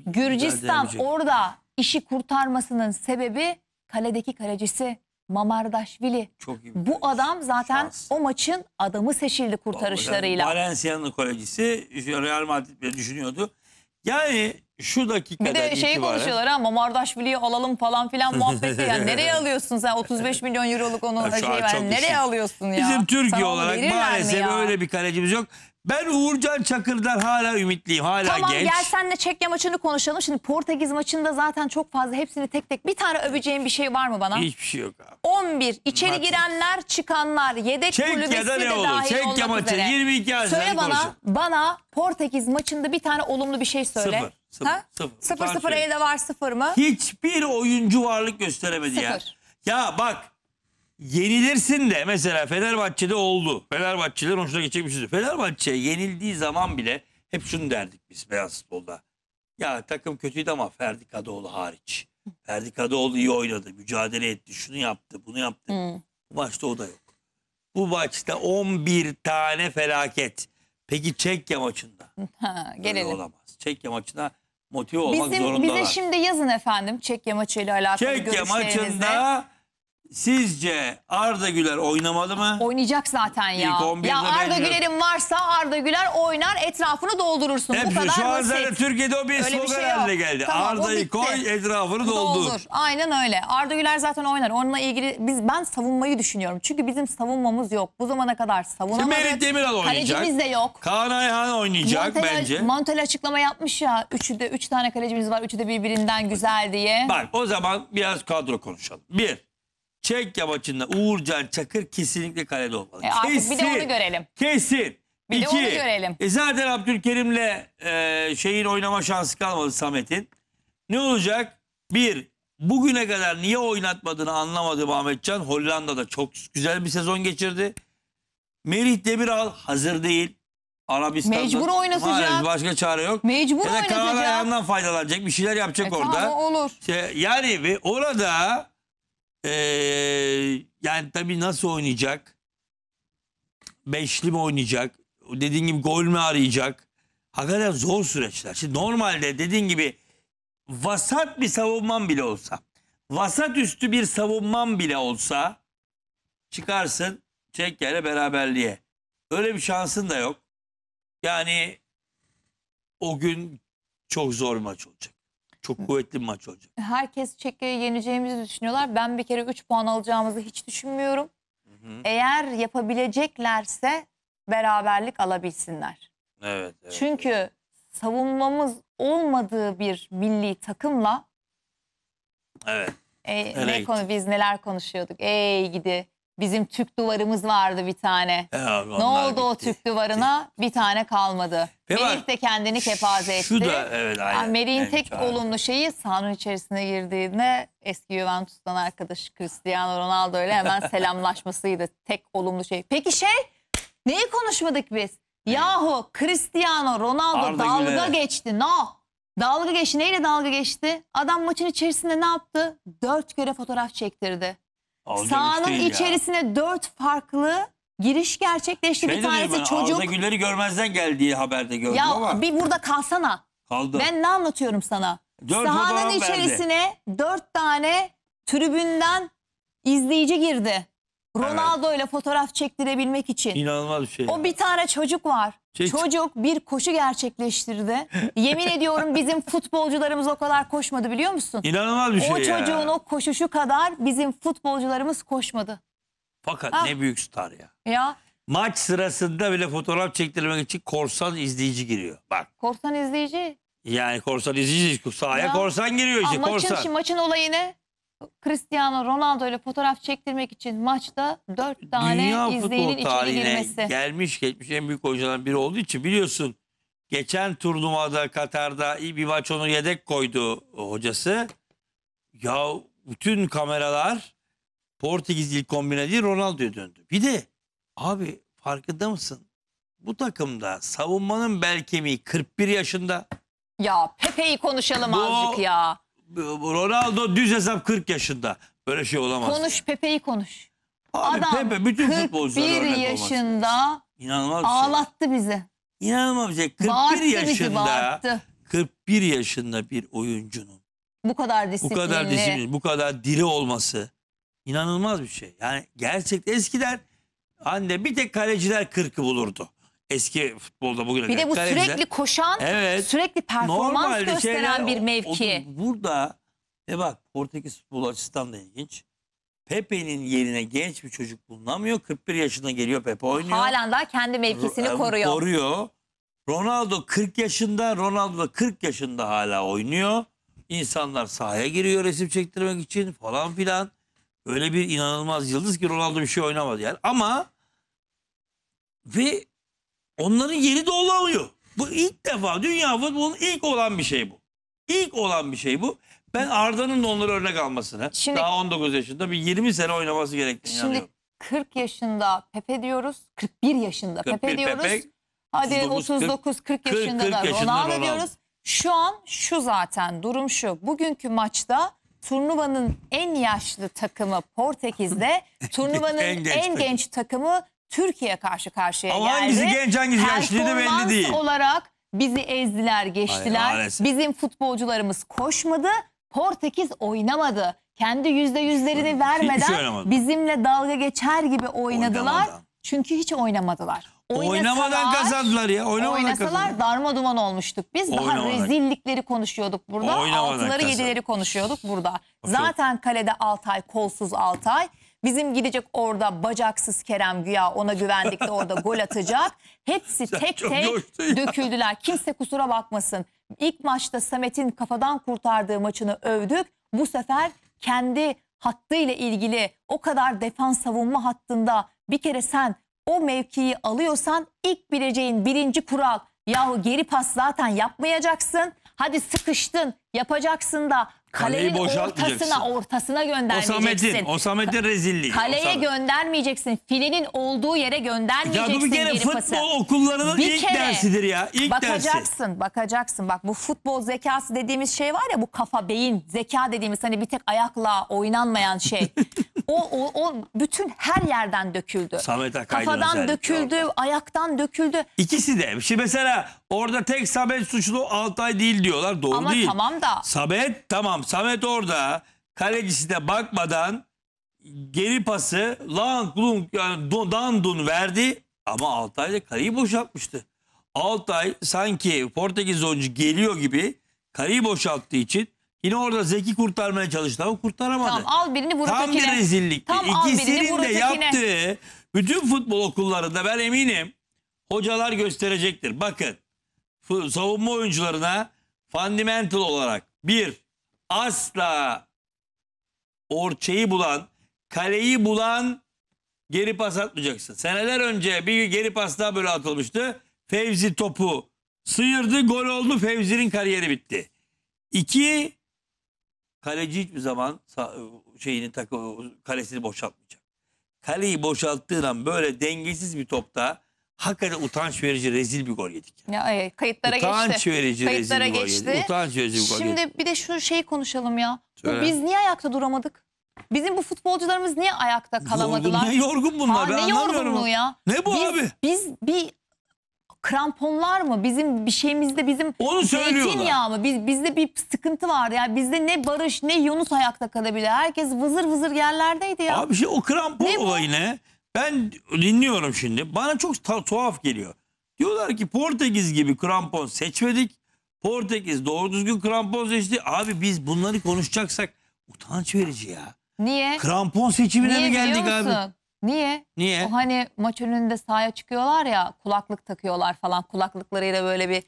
Gürcistan orada işi kurtarmasının sebebi kaledeki kalecisi Mamardaşvili. Çok iyi. bir Bu adam zaten şans. o maçın adamı seçildi kurtarışlarıyla. Valencia'nın kalecisi Real Madrid düşünüyordu. Yani şu dakikadan Bir de şeyi itibaren- konuşuyorlar ha Mamardaşvili'yi alalım falan filan [LAUGHS] muhabbeti ya. Nereye alıyorsun sen 35 milyon euroluk onu Ya şey Nereye alıyorsun ya? Bizim Türkiye olarak maalesef öyle bir kalecimiz yok. Ben Uğurcan Çakır'dan hala ümitliyim. Hala tamam, genç. Tamam gel senle Çekya maçını konuşalım. Şimdi Portekiz maçında zaten çok fazla hepsini tek tek. Bir tane öveceğin bir şey var mı bana? Hiçbir şey yok abi. 11 içeri girenler çıkanlar yedek kulübesi de ne olur? dahil Çekya olmak maçı, üzere. 22 Söyle bana, bana Portekiz maçında bir tane olumlu bir şey söyle. Sıfır. Sıfır, ha? sıfır. sıfır, sıfır elde var sıfır mı? Hiçbir oyuncu varlık gösteremedi sıfır. ya. Ya bak yenilirsin de mesela Fenerbahçe'de oldu. Fenerbahçe'den hoşuna geçecek bir şey. Fenerbahçe yenildiği zaman bile hep şunu derdik biz beyaz futbolda. Ya takım kötüydü ama Ferdi Kadıoğlu hariç. Ferdi Kadıoğlu iyi oynadı, mücadele etti, şunu yaptı, bunu yaptı. Hmm. Bu maçta o da yok. Bu maçta 11 tane felaket. Peki Çekya maçında? [LAUGHS] Ha, gelelim. Öyle olamaz. Çekya maçına motive olmak Bizim, zorundalar. Bize şimdi yazın efendim Çekya maçıyla alakalı Çekya maçında Sizce Arda Güler oynamalı mı? Oynayacak zaten ya. İlk Ya Arda Güler'in varsa Arda Güler oynar etrafını doldurursun. Bu Hep kadar şu an zaten Türkiye'de o bir Öyle bir slogan şey geldi. Tamam, Arda'yı koy etrafını doldur. Aynen öyle. Arda Güler zaten oynar. Onunla ilgili biz ben savunmayı düşünüyorum. Çünkü bizim savunmamız yok. Bu zamana kadar savunamadık. Merit Demiral oynayacak. Kalecimiz de yok. Kaan Ayhan oynayacak Montel, bence. Mantel açıklama yapmış ya. Üçü de üç tane kalecimiz var. Üçü de birbirinden güzel diye. Bak o zaman biraz kadro konuşalım. Bir, Çekya maçında Uğurcan Çakır kesinlikle kalede olmalı. E kesin, bir de onu görelim. Kesin. Bir İki, de onu görelim. E zaten Abdülkerim'le e, şeyin oynama şansı kalmadı Samet'in. Ne olacak? Bir, bugüne kadar niye oynatmadığını anlamadı Ahmetcan. Hollanda'da çok güzel bir sezon geçirdi. Merih Demiral hazır değil. Arabistan'da Mecbur oynatacak. Maalesef başka çare yok. Mecbur ya da oynatacak. ayağından faydalanacak. Bir şeyler yapacak e, orada. Tamam olur. Şey, yani orada ee, yani tabii nasıl oynayacak? Beşli mi oynayacak? Dediğin gibi gol mü arayacak? Hakikaten zor süreçler. Şimdi normalde dediğin gibi vasat bir savunman bile olsa, vasat üstü bir savunman bile olsa çıkarsın Çekya'yla beraberliğe. Öyle bir şansın da yok. Yani o gün çok zor maç olacak. Çok kuvvetli bir maç olacak. Herkes Çekya'yı yeneceğimizi düşünüyorlar. Ben bir kere 3 puan alacağımızı hiç düşünmüyorum. Eğer yapabileceklerse beraberlik alabilsinler. Evet, evet. Çünkü savunmamız olmadığı bir milli takımla Evet. E, ne konu biz neler konuşuyorduk? Ey gidi. Bizim Türk duvarımız vardı bir tane. Ya, e, ne oldu bitti. o Türk duvarına? Bir tane kalmadı. Ve Melih de kendini kepaze etti. Şu da evet Yani ah, Melih'in tek aynen. olumlu şeyi sahanın içerisine girdiğinde eski Juventus'tan arkadaş Cristiano Ronaldo ile hemen [LAUGHS] selamlaşmasıydı. Tek olumlu şey. Peki şey neyi konuşmadık biz? Yahu Cristiano Ronaldo Arda dalga Güler. geçti. No. Dalga geçti. Neyle dalga geçti? Adam maçın içerisinde ne yaptı? Dört kere fotoğraf çektirdi. Sağının Sahanın güç içerisine dört farklı giriş gerçekleşti. Şey bir tanesi ben, çocuk. Ağza gülleri görmezden geldiği haberde gördüm ya, ama. Bir burada kalsana. Kaldı. Ben ne anlatıyorum sana? Dört Sahanın içerisine verdi. dört tane tribünden izleyici girdi. Ronaldo ile fotoğraf çektirebilmek için. İnanılmaz bir şey. O bir tane çocuk var. Şey- Çocuk bir koşu gerçekleştirdi. [LAUGHS] Yemin ediyorum bizim futbolcularımız o kadar koşmadı biliyor musun? İnanılmaz bir şey o ya. o koşuşu kadar bizim futbolcularımız koşmadı. Fakat Ha. Ah. ne büyük star ya. Ya Maç sırasında bile fotoğraf çektirmek için korsan izleyici giriyor. Bak korsan izleyici. yani korsan izleyici sahaya Ya. korsan giriyor işte Aa, maçın, korsan. şimdi maçın olayı ne? Cristiano Ronaldo ile fotoğraf çektirmek için maçta 4 tane izleyicinin içine girmesi. gelmiş geçmiş en büyük hocalardan biri olduğu için biliyorsun geçen turnuvada Katar'da bir maç onu yedek koydu hocası. Ya bütün kameralar Portekiz ilk kombine değil Ronaldo'ya döndü. Bir de abi farkında mısın? Bu takımda savunmanın bel kemiği 41 yaşında. Ya Pepe'yi konuşalım Bu- azıcık ya. Ronaldo düz hesap 40 yaşında. Böyle şey olamaz. Konuş Pepe'yi konuş. Abi Adam Pepe bütün 41 futbolculara yaşında olmaz. İnanılmaz bir şey. ağlattı bizi. İnanılmaz bir şey. 41 Bağırttı yaşında bağırttı. 41 yaşında bir oyuncunun Bu kadar bu kadar disiplin, bu kadar diri olması inanılmaz bir şey. Yani gerçekten eskiden anne bir tek kaleciler 40'ı bulurdu eski futbolda bugüne Bir de bu sürekli koşan, Evet. sürekli performans Normalde gösteren şeyler- bir mevki. o- o- burada e bak Portekiz futbolu açısından da ilginç. Pepe'nin yerine genç bir çocuk bulunamıyor. 41 yaşına geliyor Pepe oynuyor. Halen daha kendi mevkisini Ro- e, koruyor. Koruyor. Ronaldo 40 yaşında, Ronaldo da 40 yaşında hala oynuyor. İnsanlar sahaya giriyor resim çektirmek için falan filan. Öyle bir inanılmaz yıldız ki Ronaldo bir şey oynamadı yani. Ama ve Onların yeri dolamıyor. Bu ilk defa dünya futbolunun ilk olan bir şey bu. İlk olan bir şey bu. Ben Arda'nın da onları örnek almasını, Şimdi- daha 19 yaşında bir 20 sene oynaması gerektiğini Şimdi inanıyorum. 40 yaşında Pepe diyoruz. 41 yaşında 41 Pepe diyoruz. Pepe, Hadi 39, 40, 40 yaşında 40 da yaşında Ronaldo, Ronaldo. diyoruz. Şu an şu zaten durum şu. Bugünkü maçta turnuvanın en yaşlı takımı Portekiz'de [LAUGHS] turnuvanın En en genç, genç takımı Türkiye karşı karşıya Ama geldi. hangisi genç hangisi yaşlı da belli değil. olarak bizi ezdiler, geçtiler. Hayır, Bizim futbolcularımız koşmadı. Portekiz oynamadı. Kendi yüzde yüzlerini vermeden oynamadı. bizimle dalga geçer gibi oynadılar. Oynamadan. Çünkü hiç oynamadılar. Oynamadan Oynasalar- kazandılar ya. Oynamadan kazandılar. darma duman olmuştuk. Biz daha rezillikleri konuşuyorduk burada. Oynamadan Altıları kazan. yedileri konuşuyorduk burada. Zaten kalede Altay, kolsuz Altay. Bizim gidecek orada bacaksız Kerem Güya ona güvendik de orada gol atacak. Hepsi tek tek döküldüler. Kimse kusura bakmasın. İlk maçta Samet'in kafadan kurtardığı maçını övdük. Bu sefer kendi hattıyla ilgili o kadar defans savunma hattında bir kere sen o mevkiyi alıyorsan ilk bileceğin birinci kural yahu geri pas zaten yapmayacaksın. Hadi sıkıştın yapacaksın da Kaleyi Kalenin ortasına ortasına Osamettin, göndermeyeceksin. Osamettin rezilliği. Kaleye Osamet. göndermeyeceksin. Filenin olduğu yere göndermeyeceksin. Ya bu bir kere geri futbol pası. okullarının Bir ilk kere dersidir ya. İlk dersi. bakacaksın, bakacaksın. Bak bu futbol zekası dediğimiz şey var ya bu kafa, beyin, zeka dediğimiz hani bir tek ayakla oynanmayan şey. [LAUGHS] o, o, o bütün her yerden döküldü. Samet Kafadan özellikle döküldü, ayaktan döküldü. İkisi de. Şimdi mesela Orada tek Samet suçlu Altay değil diyorlar. Doğru Ama değil. tamam da. Samet tamam. Samet orada kalecisi de bakmadan geri pası lang lung yani dandun verdi. Ama Altay da kaleyi boşaltmıştı. Altay sanki Portekiz oyuncu geliyor gibi kaleyi boşalttığı için yine orada Zeki kurtarmaya çalıştı ama kurtaramadı. Tamam al birini vur Tam bir rezillikti. Tam al İkisinin de yaptığı bütün futbol okullarında ben eminim hocalar gösterecektir. Bakın savunma oyuncularına fundamental olarak bir asla orçayı bulan, kaleyi bulan geri pas atmayacaksın. Seneler önce bir geri pas daha böyle atılmıştı. Fevzi topu sıyırdı, gol oldu. Fevzi'nin kariyeri bitti. İki, kaleci hiçbir zaman şeyini takı, kalesini boşaltmayacak. Kaleyi boşalttığın an böyle dengesiz bir topta hakikaten utanç verici rezil bir gol yedik. Ya, ay, e, kayıtlara utanç geçti. Verici, kayıtlara rezil geçti. Bir gol Utanç verici bir gol Şimdi yedik. bir de şu şeyi konuşalım ya. Söyle. Biz niye ayakta duramadık? Bizim bu futbolcularımız niye ayakta kalamadılar? Yorgun, ne yorgun bunlar ha, ben ne anlamıyorum. yorgunluğu ya? Ne bu biz, abi? Biz bir kramponlar mı? Bizim bir şeyimizde bizim Onu zeytinyağı mı? Biz, bizde bir sıkıntı vardı. Yani bizde ne Barış ne Yunus ayakta kalabilir. Herkes vızır vızır yerlerdeydi ya. Abi şey o krampon ne olayı bu? ne? Ben dinliyorum şimdi. Bana çok tuhaf geliyor. Diyorlar ki Portekiz gibi krampon seçmedik. Portekiz doğru düzgün krampon seçti. Abi biz bunları konuşacaksak utanç verici ya. Niye? Krampon seçimine Niye mi geldik abi? Niye? Niye? O hani maç önünde sahaya çıkıyorlar ya kulaklık takıyorlar falan kulaklıklarıyla böyle bir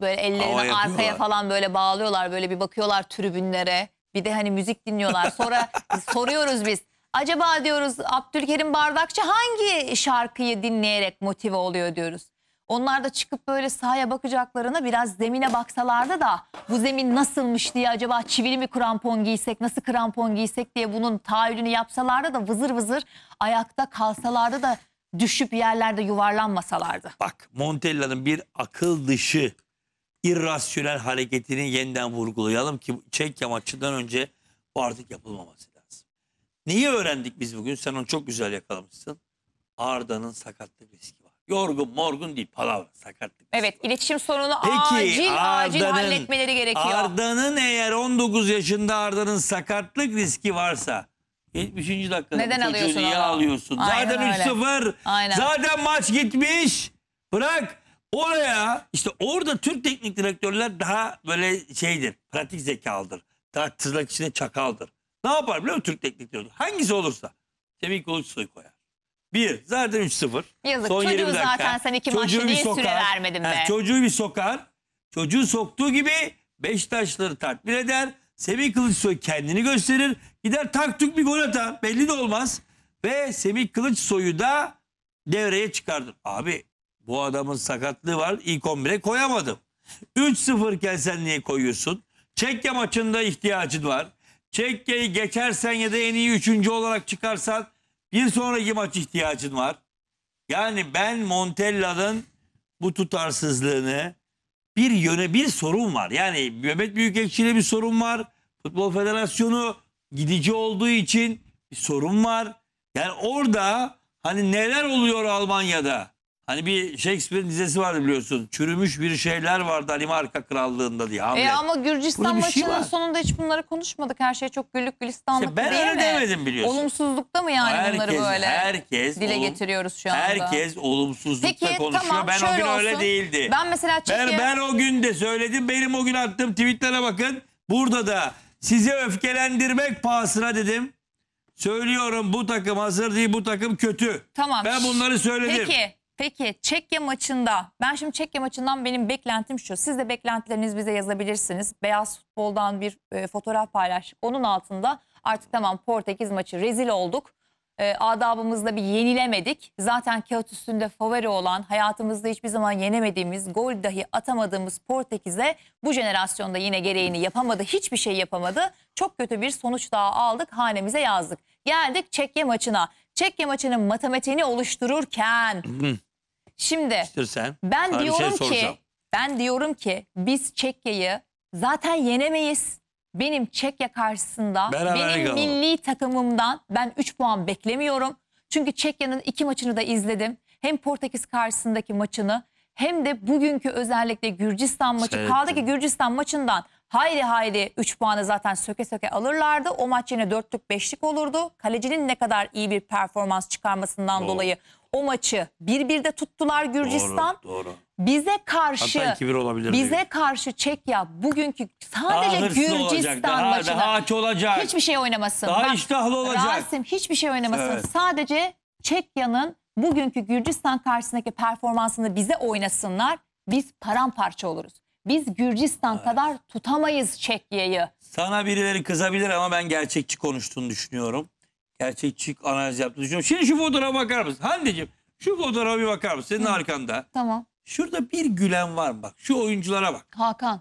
böyle ellerini Hava arkaya falan böyle bağlıyorlar böyle bir bakıyorlar tribünlere. Bir de hani müzik dinliyorlar. Sonra [LAUGHS] soruyoruz biz Acaba diyoruz Abdülkerim Bardakçı hangi şarkıyı dinleyerek motive oluyor diyoruz. Onlar da çıkıp böyle sahaya bakacaklarına biraz zemine baksalardı da bu zemin nasılmış diye acaba çivili mi krampon giysek nasıl krampon giysek diye bunun tahayyülünü yapsalardı da vızır vızır ayakta kalsalardı da düşüp yerlerde yuvarlanmasalardı. Bak Montella'nın bir akıl dışı irrasyonel hareketini yeniden vurgulayalım ki Çek maçından önce bu artık yapılmaması. Neyi öğrendik biz bugün? Sen onu çok güzel yakalamışsın. Arda'nın sakatlık riski var. Yorgun morgun değil palavra sakatlık riski Evet var. iletişim sorunu Peki, acil acil halletmeleri gerekiyor. Arda'nın eğer 19 yaşında Arda'nın sakatlık riski varsa 70. dakikada Neden çocuğu alıyorsun niye alıyorsun? Aynen zaten öyle. 3-0. Zaten maç gitmiş. Bırak oraya işte orada Türk teknik direktörler daha böyle şeydir. Pratik zekalıdır. Daha tırnak içinde çakaldır. Ne yapar biliyor musun Türk Teknik Direktörü? Hangisi olursa Semih Kılıçsoy koyar. Bir, zaten 3-0. Yazık Son çocuğu 20 dakika. sen iki maçta niye sokar, süre vermedin be? He, çocuğu bir sokar. Çocuğu soktuğu gibi Beşiktaşları tatmin eder. Semih Kılıçsoy kendini gösterir. Gider taktuk bir gol atar. Belli de olmaz. Ve Semih Kılıçsoy'u da devreye çıkardım. Abi bu adamın sakatlığı var. İlk 11'e koyamadım. 3-0 iken sen niye koyuyorsun? Çekya maçında ihtiyacın var. Çekke'yi geçersen ya da en iyi üçüncü olarak çıkarsan bir sonraki maç ihtiyacın var. Yani ben Montella'nın bu tutarsızlığını bir yöne bir sorun var. Yani Mehmet Büyükekşi'yle bir sorun var. Futbol Federasyonu gidici olduğu için bir sorun var. Yani orada hani neler oluyor Almanya'da? Hani bir Shakespeare'in dizesi vardı biliyorsun. Çürümüş bir şeyler vardı Danimarka Krallığı'nda diye. Hamlet. E ama Gürcistan Bunun şey maçının sonunda hiç bunları konuşmadık. Her şey çok güllük gülistanlık İşte ben öyle demedim biliyorsun. Olumsuzlukta mı yani bunları böyle herkes dile olum- getiriyoruz şu anda? Herkes olumsuzlukta Peki, konuşuyor. tamam, ben o şöyle gün öyle değildi. Ben mesela Ben, Çeki'ye... ben o gün de söyledim. Benim o gün attığım tweetlere bakın. Burada da sizi öfkelendirmek pahasına dedim. Söylüyorum bu takım hazır değil bu takım kötü. Tamam. Ben bunları söyledim. Peki Peki Çekya maçında ben şimdi Çekya maçından benim beklentim şu. Siz de beklentileriniz bize yazabilirsiniz. Beyaz futboldan bir e, fotoğraf paylaştık Onun altında artık tamam Portekiz maçı rezil olduk. E, adabımızda bir yenilemedik. Zaten kağıt üstünde favori olan, hayatımızda hiçbir zaman yenemediğimiz, gol dahi atamadığımız Portekiz'e bu jenerasyonda yine gereğini yapamadı, hiçbir şey yapamadı. Çok kötü bir sonuç daha aldık, hanemize yazdık. Geldik Çekya maçına. Çekya maçının matematiğini oluştururken Şimdi İstersen, ben şey diyorum şey ki ben diyorum ki biz Çekya'yı zaten yenemeyiz. Benim Çekya karşısında Beraber benim kalalım. milli takımımdan ben 3 puan beklemiyorum. Çünkü Çekya'nın iki maçını da izledim. Hem Portekiz karşısındaki maçını hem de bugünkü özellikle Gürcistan maçı. Seyrettim. K'daki Gürcistan maçından hayli hayli 3 puanı zaten söke söke alırlardı. O maç yine 4'lük 5'lik olurdu. Kalecinin ne kadar iyi bir performans çıkarmasından Doğru. dolayı o maçı 1-1'de tuttular Gürcistan. Doğru, doğru. Bize karşı Bize diyor. karşı Çekya bugünkü sadece daha Gürcistan olacak, daha, maçına daha olacak. hiçbir şey oynamasın. Daha iştahlı olacak. Rasim hiçbir şey oynamasın. Evet. Sadece Çekya'nın bugünkü Gürcistan karşısındaki performansını bize oynasınlar. Biz paramparça oluruz. Biz Gürcistan evet. kadar tutamayız Çekya'yı. Sana birileri kızabilir ama ben gerçekçi konuştuğunu düşünüyorum gerçekçi analiz yaptığını düşünüyorum. Şimdi şu fotoğrafa bakar mısın? Hande'cim şu fotoğrafa bir bakar mısın? Senin Hı. arkanda. Tamam. Şurada bir gülen var mı? Bak şu oyunculara bak. Hakan.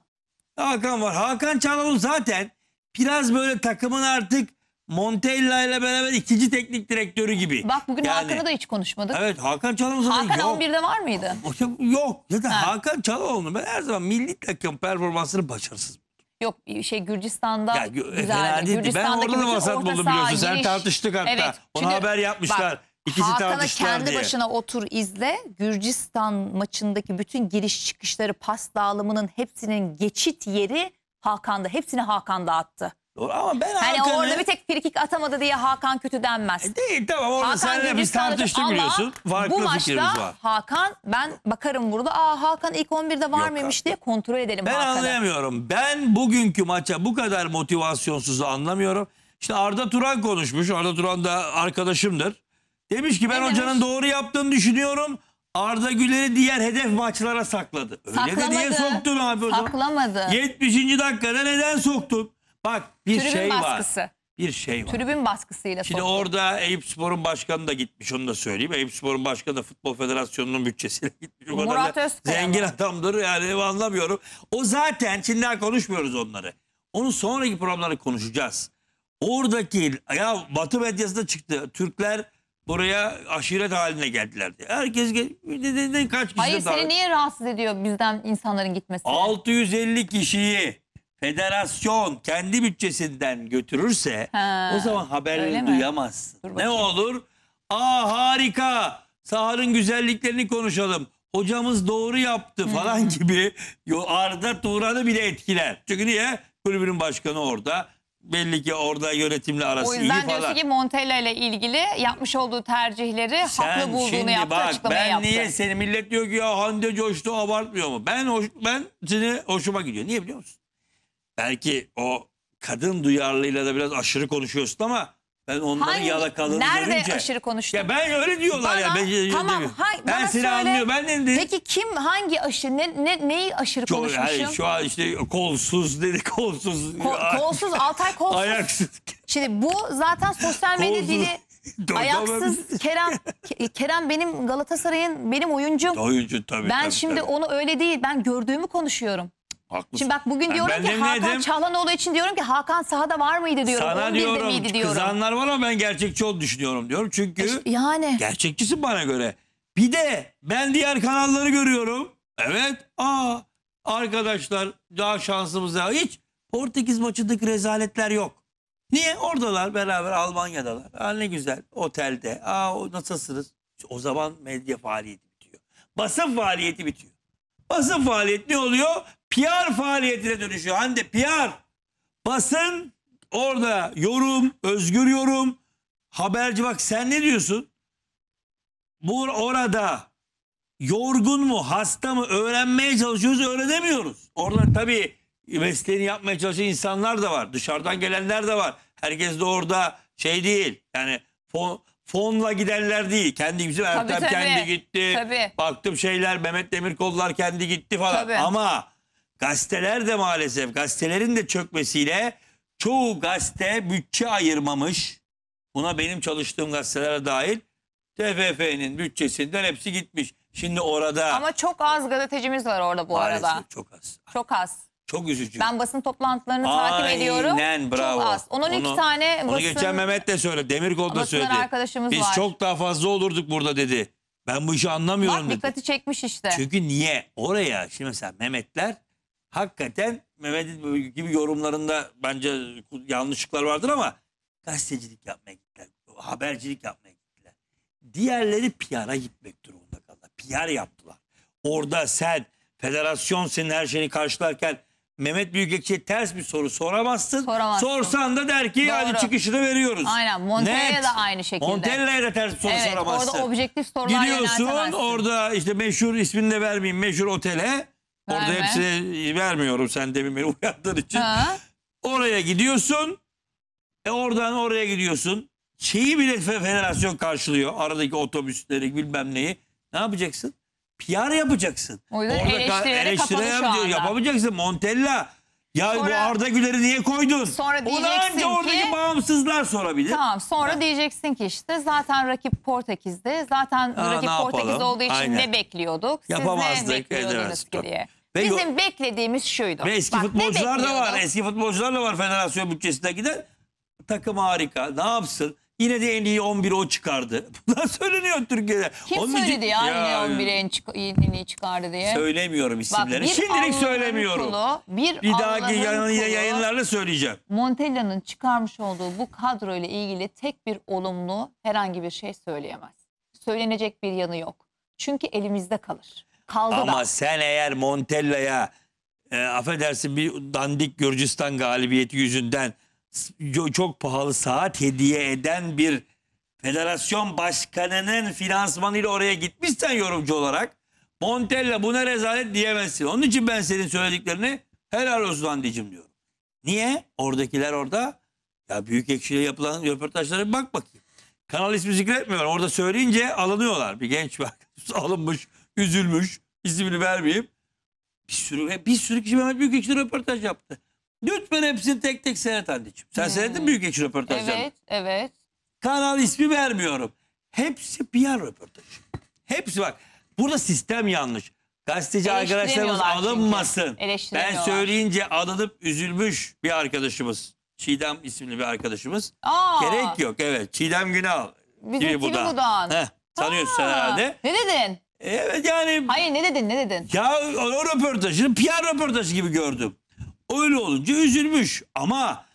Hakan var. Hakan Çalhanoğlu zaten biraz böyle takımın artık Montella ile beraber ikinci teknik direktörü gibi. Bak bugün yani, Hakan'ı da hiç konuşmadık. Evet Hakan Çalhanoğlu Hakan yok. 11'de var mıydı? Yok. Ya da ha. Hakan Çalhanoğlu'nu ben her zaman milli takım performansını başarısız Yok şey Gürcistan'da ya, e, güzel. Gürcistan'daki ben orada da buldum biliyorsun. Sen tartıştık hatta. Evet, Onu haber yapmışlar. Bak, İkisi Hakan'a kendi diye. başına otur izle. Gürcistan maçındaki bütün giriş çıkışları pas dağılımının hepsinin geçit yeri Hakan'da. Hepsini Hakan dağıttı. Doğru ama ben Hani Hakan'ı... orada bir tek frikik atamadı diye Hakan kötü denmez. E Değil tamam orada Hakan seninle biz Gürcistan'da- tartıştık Ama biliyorsun. Farklı bu maçta var. Hakan ben bakarım burada. Aa Hakan ilk 11'de var Yok mıymış abi. diye kontrol edelim Ben Hakan'ı. anlayamıyorum. Ben bugünkü maça bu kadar motivasyonsuzu anlamıyorum. İşte Arda Turan konuşmuş. Arda Turan da arkadaşımdır. Demiş ki ben Ne hocanın demiş? doğru yaptığını düşünüyorum. Arda Güler'i diğer hedef maçlara sakladı. Öyle de niye Saklamadı. soktun abi o zaman? Saklamadı. 70. dakikada neden soktun? Bak bir Tribün şey baskısı. var. Bir şey var. Tribün baskısıyla Şimdi soktu. orada Eyüp Spor'un başkanı da gitmiş onu da söyleyeyim. Eyüp Spor'un başkanı da Futbol Federasyonu'nun bütçesiyle [LAUGHS] gitmiş. O Murat Özkaya. Zengin adamdır yani anlamıyorum. O zaten şimdi daha konuşmuyoruz onları. Onun sonraki programları konuşacağız. Oradaki ya Batı medyasında çıktı. Türkler buraya aşiret haline geldilerdi. Herkes gel kaç kişi Hayır seni daha... niye rahatsız ediyor bizden insanların gitmesi? 650 kişiyi federasyon kendi bütçesinden götürürse Ha, o zaman öyle haberleri duyamazsın. Ne olur? Aa harika. Saharın güzelliklerini konuşalım. Hocamız doğru yaptı hmm. falan gibi yo- Arda Turan'ı bile etkiler. Çünkü niye? Kulübünün başkanı orada. Belli ki orada yönetimle arası iyi falan. O yüzden diyorsun ki Montella ile ilgili yapmış olduğu tercihleri haklı bulduğunu yaptı, açıklamayı ben yaptı. niye seni millet diyor ki ya Hande coştu abartmıyor mu? Ben hoş, ben seni hoşuma gidiyor. Niye biliyor musun? belki o kadın duyarlılığıyla da biraz aşırı konuşuyorsun ama ben onların Hangi- yalakalığını nerede görünce. aşırı konuştun? Ya ben öyle diyorlar ya. Ben, tamam, hay- ben bana seni söyle. anlıyor. Ben ne dedim? Peki kim hangi aşırı ne, ne neyi aşırı Çok- konuşmuşum? hayır, şu an işte kolsuz dedi [LAUGHS] kolsuz. Ko- kolsuz Altay kolsuz. Ayaksız. Şimdi bu zaten sosyal medya Kolsuz. dili [LAUGHS] ayaksız Kerem [LAUGHS] Kerem benim Galatasaray'ın benim oyuncum. Oyuncu tabii. Ben tabii, şimdi tabii. onu öyle değil ben gördüğümü konuşuyorum. Haklısın. Şimdi bak bugün diyorum ben ki Hakan dedim, Çalhanoğlu için diyorum ki Hakan sahada var mıydı diyorum. Sana diyorum, miydi diyorum. Kızanlar var ama ben gerçekçi ol düşünüyorum diyorum. Çünkü e, yani gerçekçisin bana göre. Bir de ben diğer kanalları görüyorum. Evet. Aa arkadaşlar daha şansımız daha hiç Portekiz maçındaki rezaletler yok. Niye? Oradalar beraber Almanya'dalar. Aa, ne güzel otelde. Aa nasılsınız? O zaman medya faaliyeti bitiyor. Basın faaliyeti bitiyor. Basın faaliyet ne oluyor? PR faaliyetine dönüşüyor. Hande PR basın orada yorum, özgür yorum, haberci bak sen ne diyorsun? Bu orada yorgun mu, hasta mı öğrenmeye çalışıyoruz, öğrenemiyoruz. Orada tabii mesleğini yapmaya çalışan insanlar da var. Dışarıdan gelenler de var. Herkes de orada şey değil. Yani fon, fonla gidenler değil. Kendi bizim Ertem tabii. kendi gitti. Tabii. Baktım şeyler Mehmet Demirkollar kendi gitti falan. Tabii. Ama Gazeteler de maalesef gazetelerin de çökmesiyle çoğu gazete bütçe ayırmamış. Buna benim çalıştığım gazetelere dahil TFF'nin bütçesinden hepsi gitmiş. Şimdi orada Ama çok az gazetecimiz var orada bu maalesef arada. çok az. Çok az. Çok üzücü. Ben basın toplantılarını takip ediyorum. Aynen, ediyorum. bravo. Çok az. Onun iki Onu- tane Onu geçen Mehmet de söyledi. Demirkol da söyledi. arkadaşımız Biz var. çok daha fazla olurduk burada dedi. Ben bu işi anlamıyorum Bak dedi. dikkati çekmiş işte. Çünkü niye? Oraya şimdi mesela Mehmetler hakikaten Mehmet gibi yorumlarında bence yanlışlıklar vardır ama gazetecilik yapmaya gittiler. Habercilik yapmaya gittiler. Diğerleri PR'a gitmek durumunda kaldı. PR yaptılar. Orada sen federasyon senin her şeyini karşılarken Mehmet Büyükekçi'ye ters bir soru soramazsın. Soramazsın. Sorsan da der ki hadi çıkışını veriyoruz. Aynen Montella'ya da aynı şekilde. Montella'ya da ters bir soru evet, soramazsın. Orada objektif sorular Gidiyorsun orada işte meşhur ismini de vermeyeyim meşhur otele Orada Verme. hepsini vermiyorum sen demin beni [LAUGHS] uyandığın için. Ha. Oraya gidiyorsun. E oradan oraya gidiyorsun. Şeyi bile federasyon karşılıyor. Aradaki otobüsleri bilmem neyi. Ne yapacaksın? PR yapacaksın. O yüzden ka- eleştirilere kapalı şu anda. yapamayacaksın. Montella. Ya bu Arda Güler'i niye koydun? Sonra diyeceksin anca oradaki bağımsızlar sorabilir. Tamam sonra diyeceksin ki işte zaten rakip Portekiz'de. Zaten Ha, rakip Portekiz olduğu için Aynen. ne bekliyorduk? Siz ne bekliyordunuz edemezdik. ki diye. Ve Bizim beklediğimiz şuydu. Ve eski Bak, futbolcular da var. Eski futbolcular da var federasyon bütçesinde giden. Takım harika. Ne yapsın? Yine de en iyi 11 o çıkardı. [LAUGHS] Bunlar söyleniyor Türkiye'de. Kim Onun için- söyledi ya, yine 11'e en çık- yeniliği çıkardı diye? Söylemiyorum isimlerini. Şimdilik Allah'ın söylemiyorum. Kulu, bir Bir dahaki yayın, Allah'ın kulu, yayınlarda söyleyeceğim. Montella'nın çıkarmış olduğu bu kadro ile ilgili tek bir olumlu herhangi bir şey söyleyemez. Söylenecek bir yanı yok. Çünkü elimizde kalır. Kaldı Ama da. sen eğer Montella'ya e, affedersin bir dandik Gürcistan galibiyeti yüzünden çok pahalı saat hediye eden bir federasyon başkanının finansmanıyla oraya gitmişsen yorumcu olarak Montella buna rezalet diyemezsin. Onun için ben senin söylediklerini helal olsun Hande'cim diyorum. Niye? Oradakiler orada ya büyük ekşiyle yapılan röportajlara bak bakayım. Kanal ismi zikretmiyor. Orada söyleyince alınıyorlar. Bir genç bak [LAUGHS] alınmış, üzülmüş. İsmini vermeyeyim. Bir sürü e, bir sürü kişi Mehmet Büyükekşi röportaj yaptı. Lütfen hepsini tek tek seyret anneciğim. Sen hmm. seyrettin Büyükekşi röportajlarını. Evet, evet. Kanal ismi vermiyorum. Hepsi PR röportajı. Hepsi bak. Burada sistem yanlış. Gazeteci arkadaşlarımız alınmasın. Ben söyleyince alınıp üzülmüş bir arkadaşımız. Çiğdem isimli bir arkadaşımız. Aa. Gerek yok evet. Çiğdem Günal. Bizim gibi Buda. Heh, tanıyorsun ha. sen herhalde. Ne dedin? Evet yani. Hayır ne dedin ne dedin? Ya o röportajını PR röportajı gibi gördüm. Öyle olunca üzülmüş ama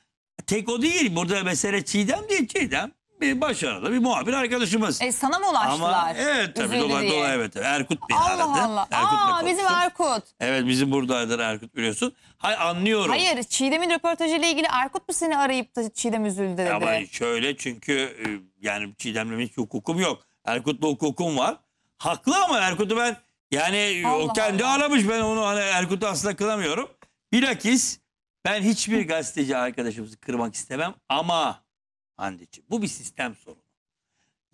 tek o değil. Burada mesele Çiğdem değil Çiğdem. Bir başarılı bir muhabir arkadaşımız. E sana mı ulaştılar? Ama evet tabii Üzüldü dolayı, diye. dolayı evet. Erkut bir Allah aradı. Allah. Erkut'la Aa, bizim Erkut. Evet bizim buradaydır Erkut biliyorsun. Hay anlıyorum. Hayır Çiğdem'in röportajıyla ilgili Erkut mu seni arayıp da Çiğdem üzüldü dedi. Ama şöyle çünkü e, yani Çiğdem'le hiç hukukum yok. Erkut'la hukukum var. Haklı ama Erkut'u ben yani Allah o kendi Allah. aramış ben onu hani Erkut'u asla kılamıyorum. Bilakis ben hiçbir gazeteci arkadaşımızı kırmak istemem ama Hande'ciğim bu bir sistem sorunu.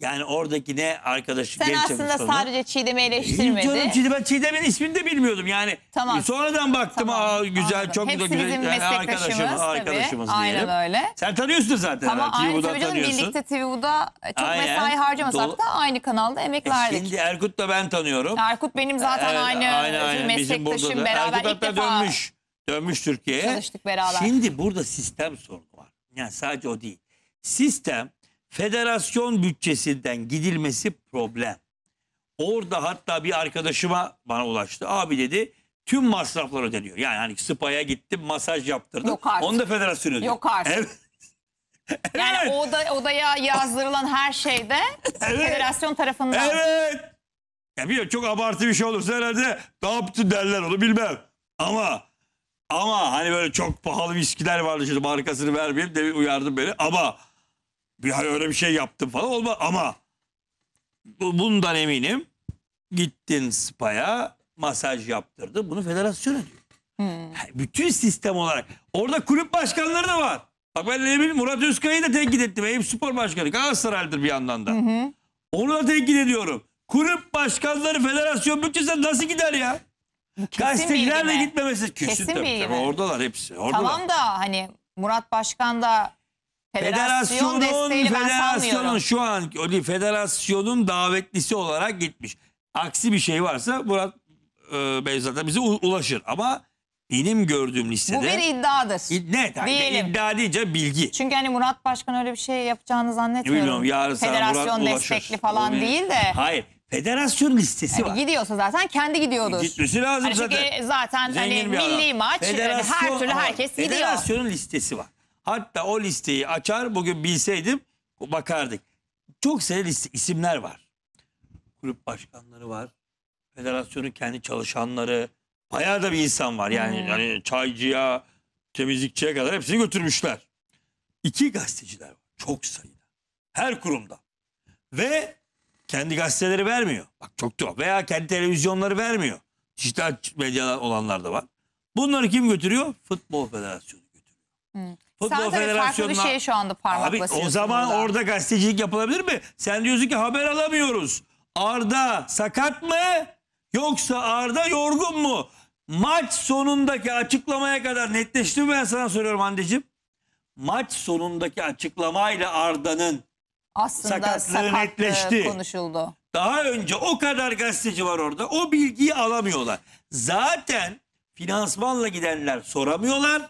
Yani oradaki ne arkadaşı Sen aslında çalışanı- sadece Çiğdem'i eleştirmedi. Canım Çiğdem, Çiğdem'in ismini de bilmiyordum yani. Tamam. Sonradan baktım Tamam, aa güzel anladım. çok Hepsi da güzel bizim yani arkadaşımız, tabii. arkadaşımız diyelim. Aynen öyle. Sen tanıyorsun zaten. Ama herhalde, aynı TV'den tabii canım tanıyorsun. birlikte TV'da e, çok Aynen. mesai harcamasak Dolu- da aynı kanalda emek E, verdik. Şimdi da ben tanıyorum. Erkut benim zaten Evet, aynı, bizim burada meslektaşım beraber Erkut ilk hatta defa dönmüş. Dönmüş Türkiye'ye. çalıştık beraber. Şimdi burada sistem sorunu var. Yani sadece o değil. Sistem Federasyon bütçesinden gidilmesi problem. Orada hatta bir arkadaşıma bana ulaştı. Abi dedi tüm masraflar ödeniyor. Yani hani spa'ya gittim masaj yaptırdım. Yok artık. Onu da federasyon ödüyor. Yok artık. Evet. [LAUGHS] Yani evet. oda, odaya yazdırılan her şeyde evet. federasyon tarafından. Evet. Ya biliyorum çok abartı bir şey olursa herhalde ne yaptı derler onu bilmem. Ama ama hani böyle çok pahalı viskiler vardı şimdi markasını vermeyeyim de uyardım beni ama bir hani öyle bir şey yaptım falan olma ama bundan eminim gittin spaya masaj yaptırdı. Bunu federasyon ödüyor. Hmm. Bütün sistem olarak. Orada kulüp başkanları da var. Bak ben eminim Murat Özkaya'yı da tenkit ettim. Eyüp Spor Başkanı. Galatasaraylıdır bir yandan da. Hı Onu da tenkit ediyorum. Kulüp başkanları federasyon bütçesi nasıl gider ya? Gazeteciler gitmemesi. Kesin, Kesin tabii, tabii. Oradalar hepsi. Oradalar. Tamam da hani Murat Başkan da Federasyon Federasyonun, desteğiyle ben federasyonun sanmıyorum. şu an federasyonun davetlisi olarak gitmiş. Aksi bir şey varsa Murat e, Bey zaten bize ulaşır. Ama benim gördüğüm listede... Bu bir iddiadır. İd- ne? Yani Diyelim. iddia deyince bilgi. Çünkü hani Murat Başkan öyle bir şey yapacağını zannetmiyorum. Bilmiyorum yarın sana Murat Federasyon ulaşır. destekli falan O değil de. Hayır. Federasyon listesi var. Gidiyorsa zaten kendi gidiyordur. Gitmesi lazım Hani çünkü zaten. zaten hani milli adam. maç hani her türlü Ama herkes gidiyor. Federasyonun listesi var. Hatta o listeyi açar bugün bilseydim bakardık. Çok sayıda liste, isimler var. grup başkanları var. Federasyonun kendi çalışanları. Bayağı da bir insan var. Yani, hmm. yani çaycıya, temizlikçiye kadar hepsini götürmüşler. İki gazeteciler var. Çok sayıda. Her kurumda. Ve kendi gazeteleri vermiyor. Bak çok tuhaf. Veya kendi televizyonları vermiyor. Dijital medyalar olanlar da var. Bunları kim götürüyor? Futbol Federasyonu götürüyor. Hmm. Futbol Sen tabii farklı bir Federasyonu'na... şeye şu anda parmak Abi basıyorsun. o zaman burada. orada gazetecilik yapılabilir mi? Sen diyorsun ki haber alamıyoruz. Arda sakat mı? Yoksa Arda yorgun mu? Maç sonundaki açıklamaya kadar netleşti mi ben sana soruyorum Andeciğim? Maç sonundaki açıklamayla Arda'nın sakatlığı sakatlığı netleşti. konuşuldu. daha önce o kadar gazeteci var orada. O bilgiyi alamıyorlar. Zaten finansmanla gidenler soramıyorlar.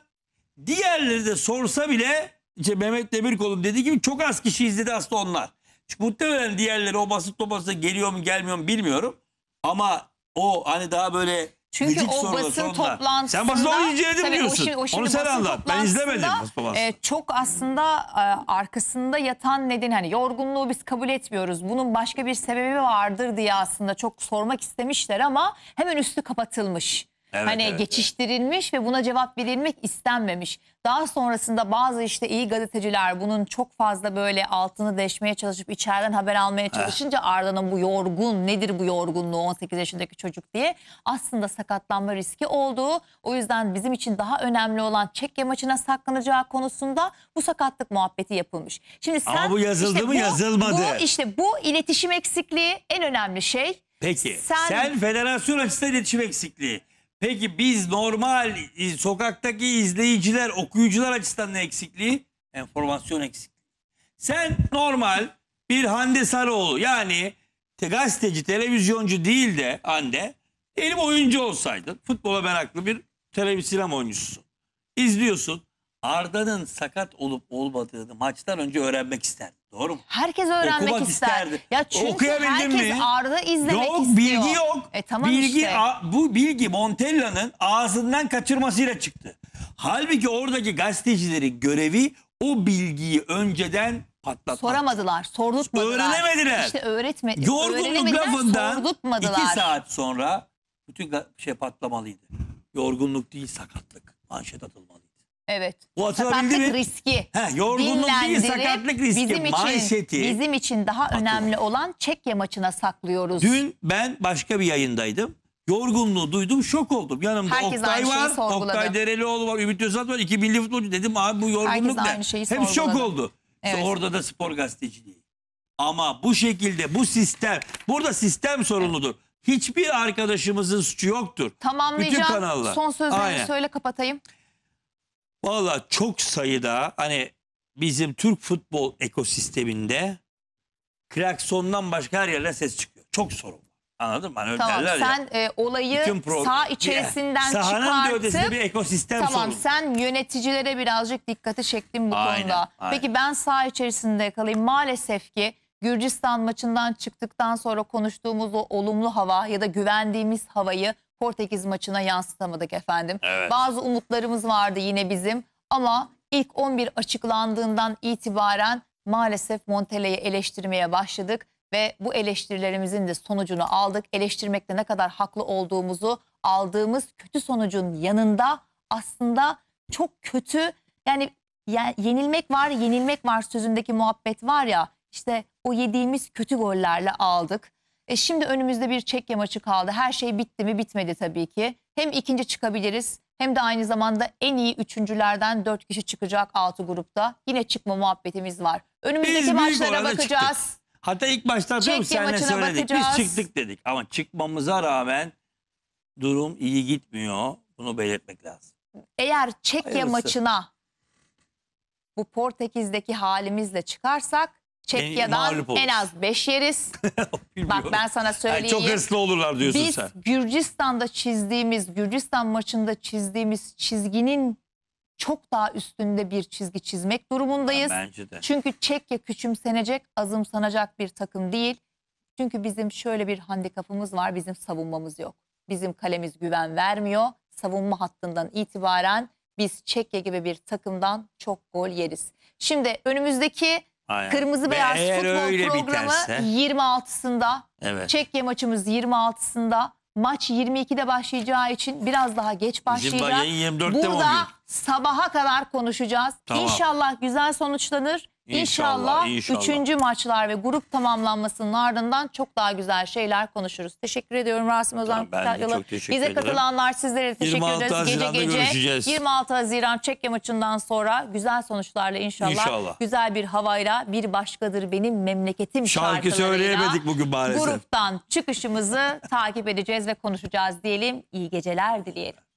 Diğerleri de sorsa bile işte Mehmet Demirkol'un dediği gibi çok az kişi izledi aslında onlar. Çünkü muhtemelen diğerleri o basit topasına geliyor mu gelmiyor mu bilmiyorum. Ama o hani daha böyle çünkü Gıcık o basın sonunda. toplantısında... Sen basın izleyeceğini biliyorsun. O şimdi, o şimdi Onu sen anlat. Ben izlemedim E, çok aslında e, arkasında yatan neden hani yorgunluğu biz kabul etmiyoruz. Bunun başka bir sebebi vardır diye aslında çok sormak istemişler ama hemen üstü kapatılmış. Evet, hani evet. geçiştirilmiş ve buna cevap verilmek istenmemiş. Daha sonrasında bazı işte iyi gazeteciler bunun çok fazla böyle altını deşmeye çalışıp içeriden haber almaya çalışınca ah. Arda'nın bu yorgun nedir bu yorgunluğu 18 yaşındaki çocuk diye aslında sakatlanma riski olduğu o yüzden bizim için daha önemli olan Çekya maçına saklanacağı konusunda bu sakatlık muhabbeti yapılmış. Şimdi sen Ama bu yazıldı işte mı bu, yazılmadı. Bu, işte bu iletişim eksikliği en önemli şey. Peki sen, sen federasyon açısından iletişim eksikliği. Peki biz normal e, sokaktaki izleyiciler, okuyucular açısından ne eksikliği? Enformasyon eksikliği. Sen normal bir Hande Sarıoğlu yani te- gazeteci, televizyoncu değil de Hande elim oyuncu olsaydın. Futbola meraklı bir televizyon oyuncususun. İzliyorsun. Arda'nın sakat olup olmadığını maçtan önce öğrenmek isterdim. Doğru. Herkes öğrenmek Okumak ister. Ya çünkü Okuyabildin herkes mi? Arda izlemek Yok istiyor. bilgi yok. E tamam bilgi, işte. a- bu bilgi Montella'nın ağzından kaçırmasıyla çıktı. Halbuki oradaki gazetecilerin görevi o bilgiyi önceden patlatmak. Soramadılar, sordurtmadılar. Öğrenemediler. İşte öğretme, Yorgunluk lafından iki saat sonra bütün şey patlamalıydı. Yorgunluk değil sakatlık. Manşet atılmalı. Evet. O atılabildi sakatlık mi? riski. He, yorgunluk değil sakatlık riski. Bizim için, manşeti. bizim için daha Atıl. önemli olan Çekya maçına saklıyoruz. Dün ben başka bir yayındaydım. Yorgunluğu duydum şok oldum. Yanımda Herkes Oktay var, sorguladı. Oktay Derelioğlu var, Ümit Özat var. iki milli futbolcu dedim abi bu yorgunluk Herkes aynı ne? şeyi Hep şok sorguladı. oldu. İşte orada da spor gazeteciliği. Ama bu şekilde bu sistem, burada sistem sorumludur. Hiçbir arkadaşımızın suçu yoktur. Bütün Tamamlayacağım. kanallar. Son sözlerini Aynen. söyle kapatayım. Valla çok sayıda hani bizim Türk futbol ekosisteminde klaksondan başka her yerde ses çıkıyor. Çok sorun var. Anladın mı? Hani Tamam derler ya. sen e, olayı Bütün sağ içerisinden Sahanın da ötesinde çıkartıp bir ekosistem tamam sorunu. sen yöneticilere birazcık dikkati çektin bu Aynen, konuda. aynen. Peki ben sağ içerisinde kalayım. Maalesef ki Gürcistan maçından çıktıktan sonra konuştuğumuz o olumlu hava ya da güvendiğimiz havayı Portekiz maçına yansıtamadık efendim. Evet. Bazı umutlarımız vardı yine bizim ama ilk 11 açıklandığından itibaren maalesef Montele'yi eleştirmeye başladık ve bu eleştirilerimizin de sonucunu aldık. Eleştirmekte ne kadar haklı olduğumuzu aldığımız kötü sonucun yanında aslında çok kötü yani yenilmek var yenilmek var sözündeki muhabbet var ya işte o yediğimiz kötü gollerle aldık. E şimdi önümüzde bir çek yamaçı kaldı. Her şey bitti mi? Bitmedi tabii ki. Hem ikinci çıkabiliriz hem de aynı zamanda en iyi üçüncülerden dört kişi çıkacak altı grupta. Yine çıkma muhabbetimiz var. Önümüzdeki maçlara bakacağız. Çıktık. Hatta ilk başta diyorum seninle söyledik. Bakacağız. Biz çıktık dedik ama çıkmamıza rağmen durum iyi gitmiyor. Bunu belirtmek lazım. Eğer Çekya Hayırlısı. maçına bu Portekiz'deki halimizle çıkarsak Çekya'dan mağlup en az 5 yeriz. [LAUGHS] Bak ben sana söyleyeyim. Yani çok hırslı olurlar diyorsun Biz sen. Gürcistan'da çizdiğimiz, Gürcistan maçında çizdiğimiz çizginin çok daha üstünde bir çizgi çizmek durumundayız. Ha, bence de. Çünkü Çekya küçümsenecek, azımsanacak bir takım değil. Çünkü bizim şöyle bir handikapımız var, bizim savunmamız yok. Bizim kalemiz güven vermiyor. Savunma hattından itibaren biz Çekya gibi bir takımdan çok gol yeriz. Şimdi önümüzdeki Aynen. Kırmızı Ve Beyaz eğer öyle Futbol programı biterse- 26'sında. Evet. Çekya maçımız 26'sında. Maç 22'de başlayacağı için biraz daha geç Bizim başlayacak. yayın Burada sabaha kadar konuşacağız. Tamam. İnşallah güzel sonuçlanır. İnşallah, inşallah. üçüncü maçlar ve grup tamamlanmasının ardından çok daha güzel şeyler konuşuruz. Teşekkür ediyorum Rasim Ozan tamam, Kutaylı'la. Bize katılanlar sizlere de teşekkür 26 ederiz. Haziran'da gece gece 26 Haziran Çekya maçından sonra güzel sonuçlarla inşallah, inşallah. güzel bir havayla bir başkadır benim memleketim Şarkı söyleyemedik bugün maalesef. Gruptan çıkışımızı takip edeceğiz ve konuşacağız diyelim. İyi geceler dileyelim.